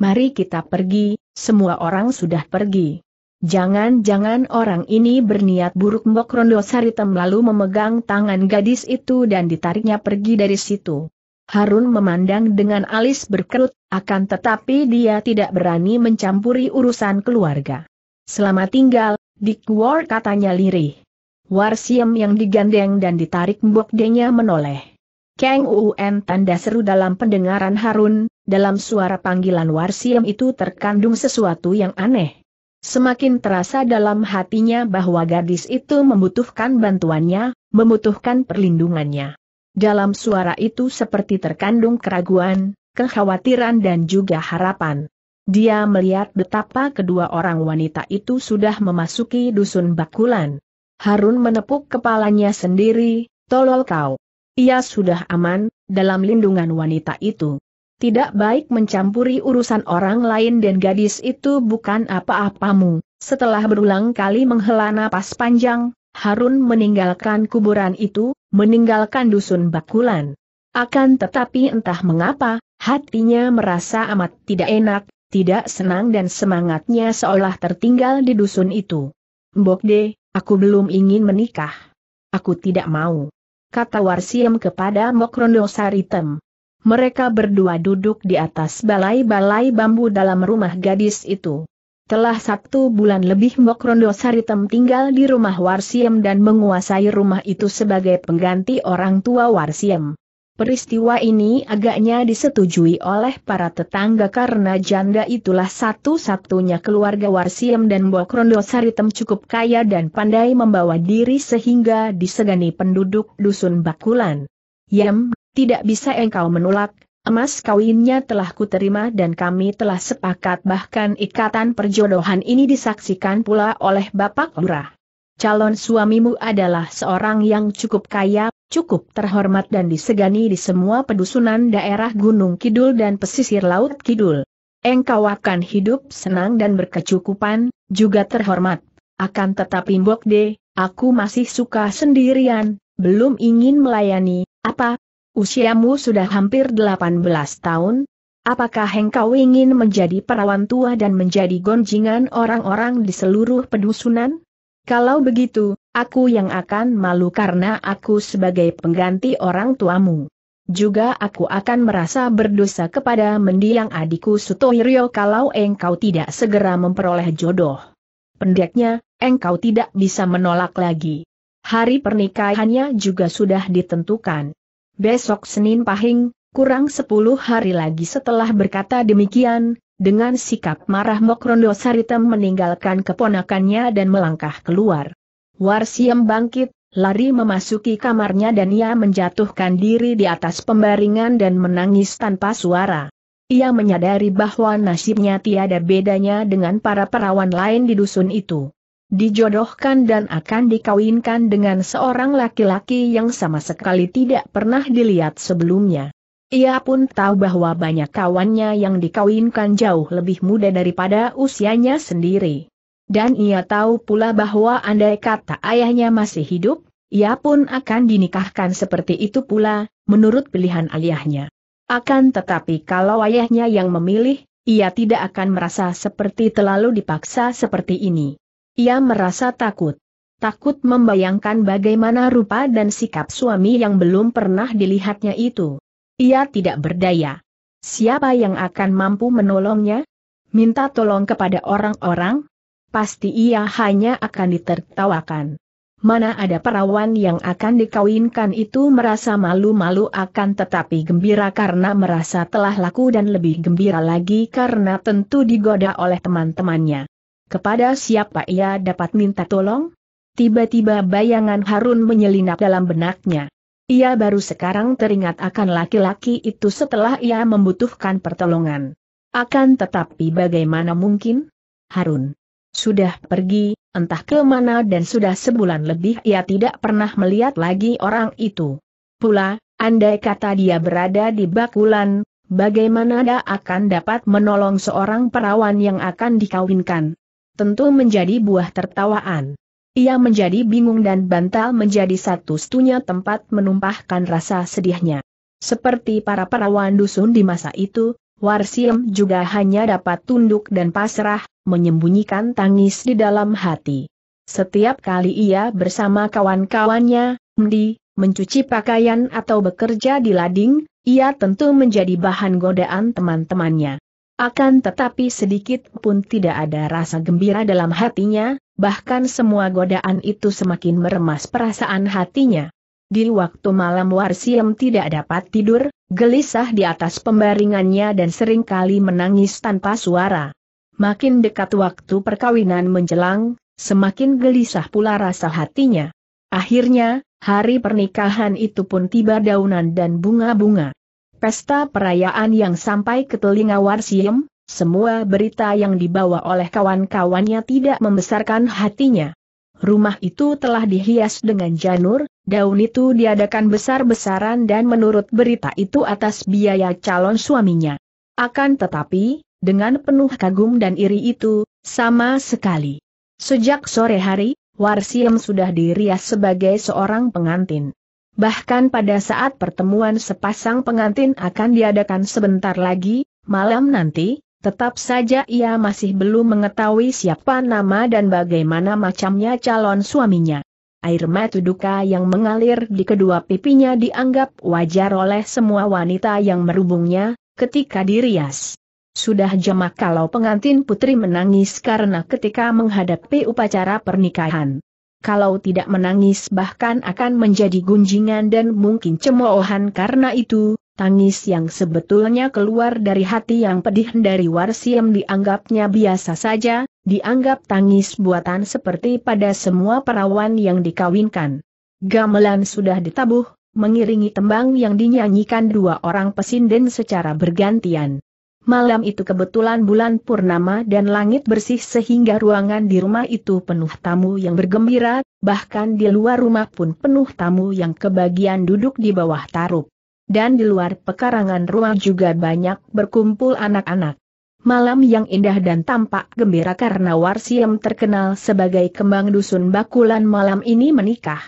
mari kita pergi, semua orang sudah pergi. Jangan-jangan orang ini berniat buruk Mbok Rondo Saritem lalu memegang tangan gadis itu dan ditariknya pergi dari situ. Harun memandang dengan alis berkerut, akan tetapi dia tidak berani mencampuri urusan keluarga. Selamat tinggal, Dick War katanya lirih. Warsiem yang digandeng dan ditarik Mbok Denya menoleh. Kang Un tanda seru dalam pendengaran Harun, dalam suara panggilan Warsiem itu terkandung sesuatu yang aneh. Semakin terasa dalam hatinya bahwa gadis itu membutuhkan bantuannya, membutuhkan perlindungannya. Dalam suara itu seperti terkandung keraguan, kekhawatiran dan juga harapan. Dia melihat betapa kedua orang wanita itu sudah memasuki dusun bakulan. Harun menepuk kepalanya sendiri, tolol kau. Ia sudah aman, dalam lindungan wanita itu. Tidak baik mencampuri urusan orang lain dan gadis itu bukan apa-apamu. Setelah berulang kali menghela napas panjang, Harun meninggalkan kuburan itu, meninggalkan dusun Bakulan. Akan tetapi entah mengapa, hatinya merasa amat tidak enak, tidak senang dan semangatnya seolah tertinggal di dusun itu. Mbokde, aku belum ingin menikah. Aku tidak mau kata Warsiem kepada Mokrondo Saritem. Mereka berdua duduk di atas balai-balai bambu dalam rumah gadis itu. Telah satu bulan lebih Mokrondo Saritem tinggal di rumah Warsiem dan menguasai rumah itu sebagai pengganti orang tua Warsiem. Peristiwa ini agaknya disetujui oleh para tetangga karena janda itulah satu-satunya keluarga Warsiem dan Bokrondo Saritem cukup kaya dan pandai membawa diri sehingga disegani penduduk dusun Bakulan. Yem, tidak bisa engkau menolak, emas kawinnya telah kuterima dan kami telah sepakat bahkan ikatan perjodohan ini disaksikan pula oleh Bapak Lurah. Calon suamimu adalah seorang yang cukup kaya, cukup terhormat dan disegani di semua pedusunan daerah Gunung Kidul dan pesisir Laut Kidul. Engkau akan hidup senang dan berkecukupan, juga terhormat. Akan tetapi Mbok De, aku masih suka sendirian, belum ingin melayani, apa? Usiamu sudah hampir 18 tahun, Apakah engkau ingin menjadi perawan tua dan menjadi gonjingan orang-orang di seluruh pedusunan? Kalau begitu, Aku yang akan malu karena aku sebagai pengganti orang tuamu. Juga aku akan merasa berdosa kepada mendiang adikku Sutoirio kalau engkau tidak segera memperoleh jodoh. Pendeknya, engkau tidak bisa menolak lagi. Hari pernikahannya juga sudah ditentukan. Besok Senin Pahing, kurang sepuluh hari lagi setelah berkata demikian, dengan sikap marah Mokrondo Saritem meninggalkan keponakannya dan melangkah keluar. Warsiem bangkit, lari memasuki kamarnya dan ia menjatuhkan diri di atas pembaringan dan menangis tanpa suara. Ia menyadari bahwa nasibnya tiada bedanya dengan para perawan lain di dusun itu. Dijodohkan dan akan dikawinkan dengan seorang laki-laki yang sama sekali tidak pernah dilihat sebelumnya. Ia pun tahu bahwa banyak kawannya yang dikawinkan jauh lebih muda daripada usianya sendiri. Dan ia tahu pula bahwa andai kata ayahnya masih hidup, ia pun akan dinikahkan seperti itu pula, menurut pilihan ayahnya. Akan tetapi kalau ayahnya yang memilih, ia tidak akan merasa seperti terlalu dipaksa seperti ini. Ia merasa takut. Takut membayangkan bagaimana rupa dan sikap suami yang belum pernah dilihatnya itu. Ia tidak berdaya. Siapa yang akan mampu menolongnya? Minta tolong kepada orang-orang, pasti ia hanya akan ditertawakan. Mana ada perawan yang akan dikawinkan itu merasa malu-malu akan tetapi gembira karena merasa telah laku dan lebih gembira lagi karena tentu digoda oleh teman-temannya. Kepada siapa ia dapat minta tolong? Tiba-tiba bayangan Harun menyelinap dalam benaknya. Ia baru sekarang teringat akan laki-laki itu setelah ia membutuhkan pertolongan. Akan tetapi bagaimana mungkin? Harun sudah pergi, entah ke mana dan sudah sebulan lebih ia tidak pernah melihat lagi orang itu. Pula, andai kata dia berada di Bakulan, bagaimana dia akan dapat menolong seorang perawan yang akan dikawinkan? Tentu menjadi buah tertawaan. Ia menjadi bingung dan bantal menjadi satu-satunya tempat menumpahkan rasa sedihnya. Seperti para perawan dusun di masa itu, Warsiem juga hanya dapat tunduk dan pasrah, menyembunyikan tangis di dalam hati. Setiap kali ia bersama kawan-kawannya, Mdi, mencuci pakaian atau bekerja di lading, ia tentu menjadi bahan godaan teman-temannya. Akan tetapi sedikit pun tidak ada rasa gembira dalam hatinya, bahkan semua godaan itu semakin meremas perasaan hatinya. Di waktu malam Warsiem tidak dapat tidur, gelisah di atas pembaringannya dan seringkali menangis tanpa suara. Makin dekat waktu perkawinan menjelang, semakin gelisah pula rasa hatinya. Akhirnya, hari pernikahan itu pun tiba daunan dan bunga-bunga. Pesta perayaan yang sampai ke telinga Warsiem, semua berita yang dibawa oleh kawan-kawannya tidak membesarkan hatinya. Rumah itu telah dihias dengan janur, Daun itu diadakan besar-besaran dan menurut berita itu atas biaya calon suaminya. Akan tetapi, dengan penuh kagum dan iri itu, sama sekali. Sejak sore hari, Warsiem sudah dirias sebagai seorang pengantin. Bahkan pada saat pertemuan sepasang pengantin akan diadakan sebentar lagi, malam nanti, tetap saja ia masih belum mengetahui siapa nama dan bagaimana macamnya calon suaminya. Air mata duka yang mengalir di kedua pipinya dianggap wajar oleh semua wanita yang merubungnya, ketika dirias. Sudah jamak kalau pengantin putri menangis karena ketika menghadapi upacara pernikahan. Kalau tidak menangis bahkan akan menjadi gunjingan dan mungkin cemoohan karena itu, tangis yang sebetulnya keluar dari hati yang pedih dari Warsiem dianggapnya biasa saja, dianggap tangis buatan seperti pada semua perawan yang dikawinkan. Gamelan sudah ditabuh, mengiringi tembang yang dinyanyikan dua orang pesinden secara bergantian. Malam itu kebetulan bulan purnama dan langit bersih sehingga ruangan di rumah itu penuh tamu yang bergembira, bahkan di luar rumah pun penuh tamu yang kebagian duduk di bawah tarub. Dan di luar pekarangan rumah juga banyak berkumpul anak-anak malam yang indah dan tampak gembira karena Warsiem terkenal sebagai kembang dusun bakulan malam ini menikah.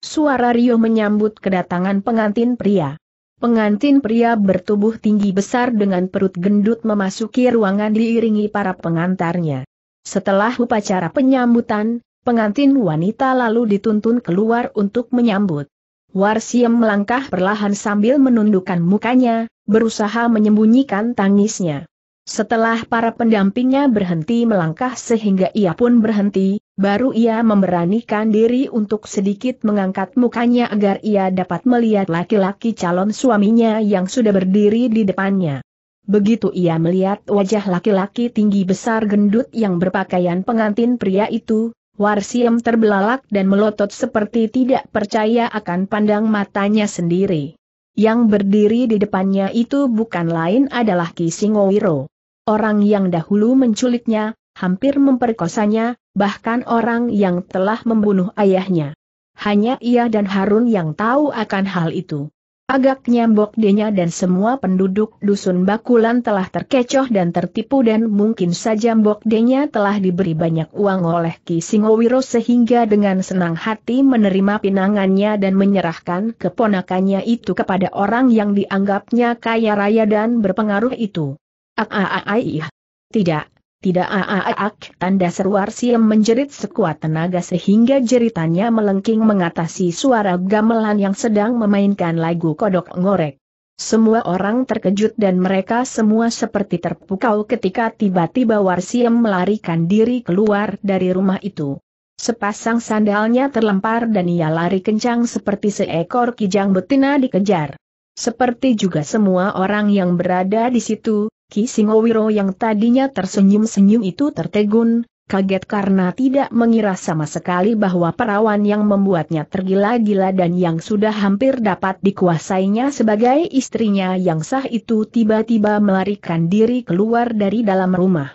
Suara Rio menyambut kedatangan pengantin pria. Pengantin pria bertubuh tinggi besar dengan perut gendut memasuki ruangan diiringi para pengantarnya. Setelah upacara penyambutan, pengantin wanita lalu dituntun keluar untuk menyambut. Warsiem melangkah perlahan sambil menundukkan mukanya, berusaha menyembunyikan tangisnya. Setelah para pendampingnya berhenti melangkah sehingga ia pun berhenti, baru ia memberanikan diri untuk sedikit mengangkat mukanya agar ia dapat melihat laki-laki calon suaminya yang sudah berdiri di depannya. Begitu ia melihat wajah laki-laki tinggi besar gendut yang berpakaian pengantin pria itu, Warsiem terbelalak dan melotot seperti tidak percaya akan pandang matanya sendiri. Yang berdiri di depannya itu bukan lain adalah Kisingowiro orang yang dahulu menculiknya, hampir memperkosanya, bahkan orang yang telah membunuh ayahnya. Hanya ia dan Harun yang tahu akan hal itu. Agaknya Denya dan semua penduduk dusun Bakulan telah terkecoh dan tertipu dan mungkin saja Denya telah diberi banyak uang oleh Ki Singowiro sehingga dengan senang hati menerima pinangannya dan menyerahkan keponakannya itu kepada orang yang dianggapnya kaya raya dan berpengaruh itu ak Tidak, tidak ak Tanda seru Siem menjerit sekuat tenaga sehingga jeritannya melengking mengatasi suara gamelan yang sedang memainkan lagu kodok ngorek. Semua orang terkejut dan mereka semua seperti terpukau ketika tiba-tiba Warsiem melarikan diri keluar dari rumah itu. Sepasang sandalnya terlempar dan ia lari kencang seperti seekor kijang betina dikejar. Seperti juga semua orang yang berada di situ, Singowiro yang tadinya tersenyum-senyum itu tertegun, kaget karena tidak mengira sama sekali bahwa perawan yang membuatnya tergila-gila dan yang sudah hampir dapat dikuasainya sebagai istrinya yang sah itu tiba-tiba melarikan diri keluar dari dalam rumah.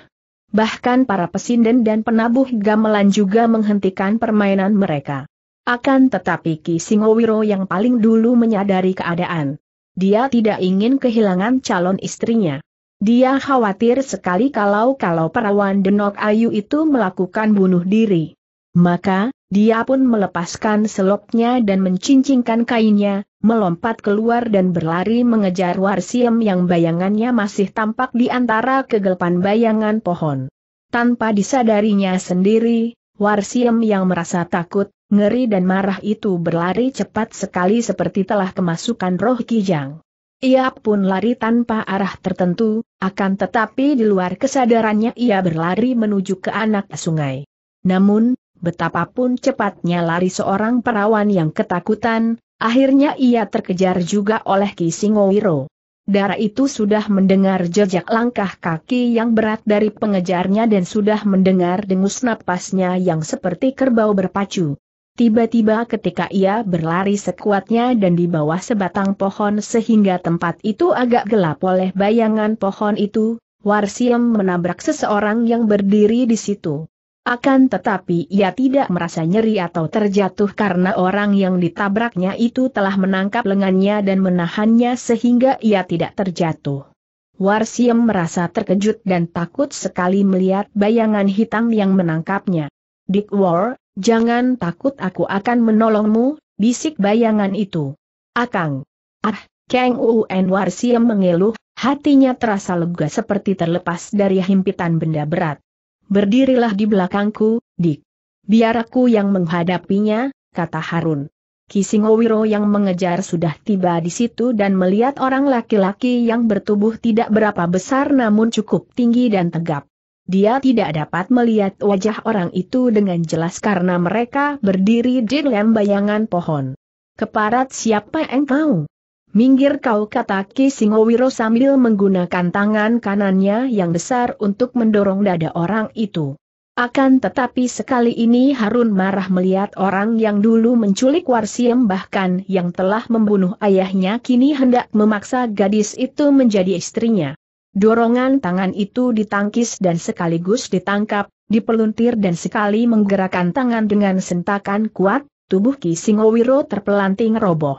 Bahkan para pesinden dan penabuh gamelan juga menghentikan permainan mereka. Akan tetapi Ki Singowiro yang paling dulu menyadari keadaan. Dia tidak ingin kehilangan calon istrinya. Dia khawatir sekali kalau-kalau perawan Denok Ayu itu melakukan bunuh diri. Maka, dia pun melepaskan selopnya dan mencincingkan kainnya, melompat keluar dan berlari mengejar Warsiem yang bayangannya masih tampak di antara kegelapan bayangan pohon. Tanpa disadarinya sendiri, Warsiem yang merasa takut, ngeri dan marah itu berlari cepat sekali seperti telah kemasukan roh kijang. Ia pun lari tanpa arah tertentu, akan tetapi di luar kesadarannya ia berlari menuju ke anak sungai. Namun, betapapun cepatnya lari seorang perawan yang ketakutan, akhirnya ia terkejar juga oleh Ki Singowiro. Dara itu sudah mendengar jejak langkah kaki yang berat dari pengejarnya dan sudah mendengar dengus napasnya yang seperti kerbau berpacu. Tiba-tiba ketika ia berlari sekuatnya dan di bawah sebatang pohon sehingga tempat itu agak gelap oleh bayangan pohon itu, Warsiem menabrak seseorang yang berdiri di situ. Akan tetapi ia tidak merasa nyeri atau terjatuh karena orang yang ditabraknya itu telah menangkap lengannya dan menahannya sehingga ia tidak terjatuh. Warsiem merasa terkejut dan takut sekali melihat bayangan hitam yang menangkapnya. Dick War, Jangan takut aku akan menolongmu, bisik bayangan itu. Akang. Ah, Kang Uen Warsiem mengeluh, hatinya terasa lega seperti terlepas dari himpitan benda berat. Berdirilah di belakangku, dik. Biar aku yang menghadapinya, kata Harun. Kisingowiro yang mengejar sudah tiba di situ dan melihat orang laki-laki yang bertubuh tidak berapa besar namun cukup tinggi dan tegap. Dia tidak dapat melihat wajah orang itu dengan jelas karena mereka berdiri di dalam bayangan pohon. Keparat siapa engkau? Minggir kau kata Ki Singowiro sambil menggunakan tangan kanannya yang besar untuk mendorong dada orang itu. Akan tetapi sekali ini Harun marah melihat orang yang dulu menculik Warsiem bahkan yang telah membunuh ayahnya kini hendak memaksa gadis itu menjadi istrinya. Dorongan tangan itu ditangkis dan sekaligus ditangkap, dipeluntir dan sekali menggerakkan tangan dengan sentakan kuat, tubuh Kisingowiro terpelanting roboh.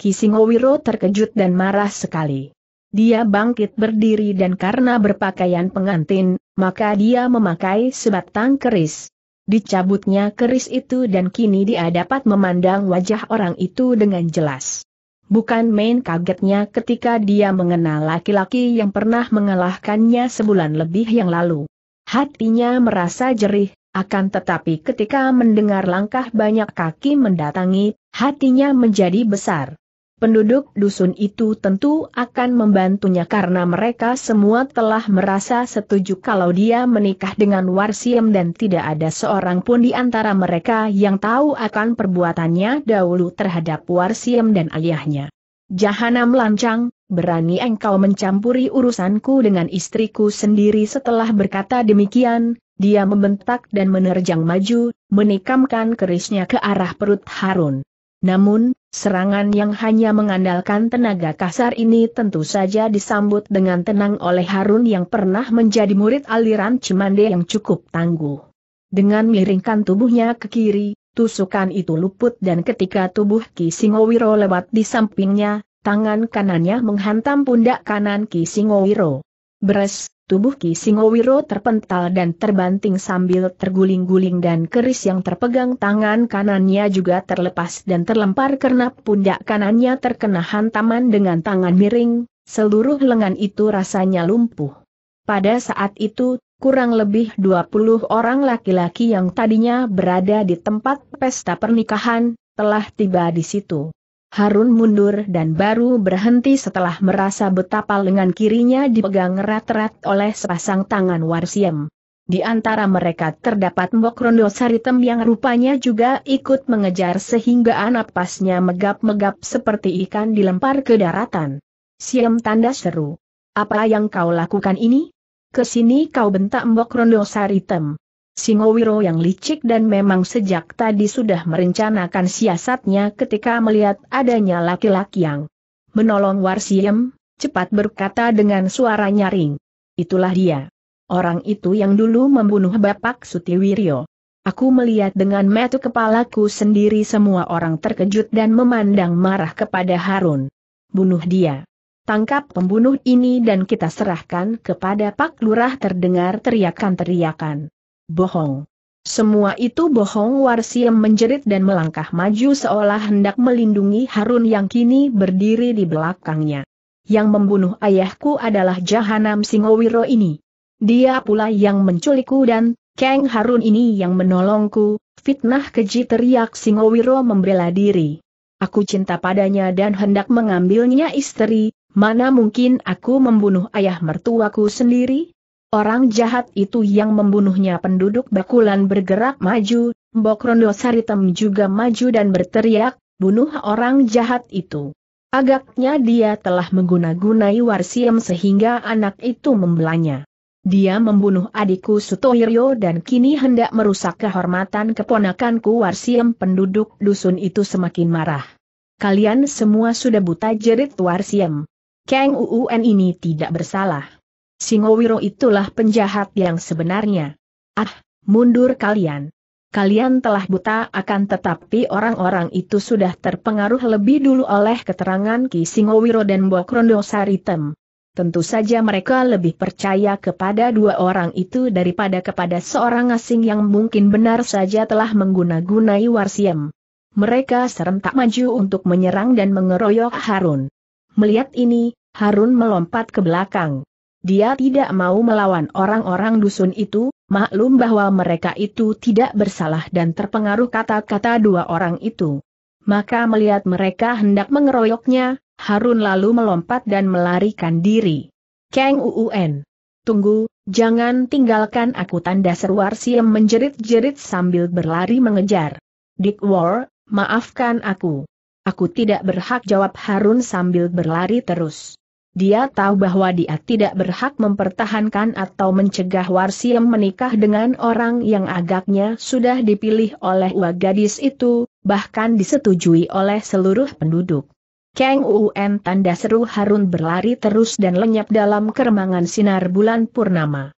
Kisingowiro terkejut dan marah sekali. Dia bangkit berdiri dan karena berpakaian pengantin, maka dia memakai sebatang keris. Dicabutnya keris itu dan kini dia dapat memandang wajah orang itu dengan jelas. Bukan main kagetnya ketika dia mengenal laki-laki yang pernah mengalahkannya sebulan lebih yang lalu. Hatinya merasa jerih, akan tetapi ketika mendengar langkah banyak kaki mendatangi, hatinya menjadi besar. Penduduk dusun itu tentu akan membantunya karena mereka semua telah merasa setuju kalau dia menikah dengan Warsiem dan tidak ada seorang pun di antara mereka yang tahu akan perbuatannya dahulu terhadap Warsiem dan ayahnya. Jahanam lancang, berani engkau mencampuri urusanku dengan istriku sendiri setelah berkata demikian, dia membentak dan menerjang maju, menikamkan kerisnya ke arah perut Harun. Namun, Serangan yang hanya mengandalkan tenaga kasar ini tentu saja disambut dengan tenang oleh Harun yang pernah menjadi murid aliran Cimande yang cukup tangguh. Dengan miringkan tubuhnya ke kiri, tusukan itu luput dan ketika tubuh Ki Singowiro lewat di sampingnya, tangan kanannya menghantam pundak kanan Ki Singowiro. Beres, Tubuh Ki Singowiro terpental dan terbanting sambil terguling-guling dan keris yang terpegang tangan kanannya juga terlepas dan terlempar karena pundak kanannya terkena hantaman dengan tangan miring, seluruh lengan itu rasanya lumpuh. Pada saat itu, kurang lebih 20 orang laki-laki yang tadinya berada di tempat pesta pernikahan, telah tiba di situ. Harun mundur dan baru berhenti setelah merasa betapa lengan kirinya dipegang erat-erat oleh sepasang tangan Warsiem. Di antara mereka terdapat Mbok Rondo Saritem yang rupanya juga ikut mengejar sehingga napasnya megap-megap seperti ikan dilempar ke daratan. Siem tanda seru. Apa yang kau lakukan ini? Kesini kau bentak Mbok Rondo Saritem. Singowiro yang licik dan memang sejak tadi sudah merencanakan siasatnya ketika melihat adanya laki-laki yang menolong Warsiem, cepat berkata dengan suara nyaring. Itulah dia. Orang itu yang dulu membunuh Bapak Sutiwiryo. Aku melihat dengan metu kepalaku sendiri semua orang terkejut dan memandang marah kepada Harun. Bunuh dia. Tangkap pembunuh ini dan kita serahkan kepada Pak Lurah terdengar teriakan-teriakan. Bohong. Semua itu bohong Warsiem menjerit dan melangkah maju seolah hendak melindungi Harun yang kini berdiri di belakangnya. Yang membunuh ayahku adalah Jahanam Singowiro ini. Dia pula yang menculikku dan Kang Harun ini yang menolongku, fitnah keji teriak Singowiro membela diri. Aku cinta padanya dan hendak mengambilnya istri, mana mungkin aku membunuh ayah mertuaku sendiri? Orang jahat itu yang membunuhnya penduduk bakulan bergerak maju, Mbok Rondo Saritem juga maju dan berteriak, bunuh orang jahat itu. Agaknya dia telah mengguna-gunai Warsiem sehingga anak itu membelanya. Dia membunuh adikku Sutoiryo dan kini hendak merusak kehormatan keponakanku Warsiem penduduk dusun itu semakin marah. Kalian semua sudah buta jerit Warsiem. Kang Uun ini tidak bersalah. Singowiro itulah penjahat yang sebenarnya. Ah, mundur kalian. Kalian telah buta akan tetapi orang-orang itu sudah terpengaruh lebih dulu oleh keterangan Ki Singowiro dan Bokrondo Saritem. Tentu saja mereka lebih percaya kepada dua orang itu daripada kepada seorang asing yang mungkin benar saja telah menggunagunai gunai Warsiem. Mereka serentak maju untuk menyerang dan mengeroyok Harun. Melihat ini, Harun melompat ke belakang. Dia tidak mau melawan orang-orang dusun itu, maklum bahwa mereka itu tidak bersalah dan terpengaruh kata-kata dua orang itu. Maka melihat mereka hendak mengeroyoknya, Harun lalu melompat dan melarikan diri. Kang Uun. Tunggu, jangan tinggalkan aku tanda seru Arsiem menjerit-jerit sambil berlari mengejar. Dick War, maafkan aku. Aku tidak berhak jawab Harun sambil berlari terus. Dia tahu bahwa dia tidak berhak mempertahankan atau mencegah Warsiem menikah dengan orang yang agaknya sudah dipilih oleh ua gadis itu, bahkan disetujui oleh seluruh penduduk. Kang Uen tanda seru Harun berlari terus dan lenyap dalam keremangan sinar bulan purnama.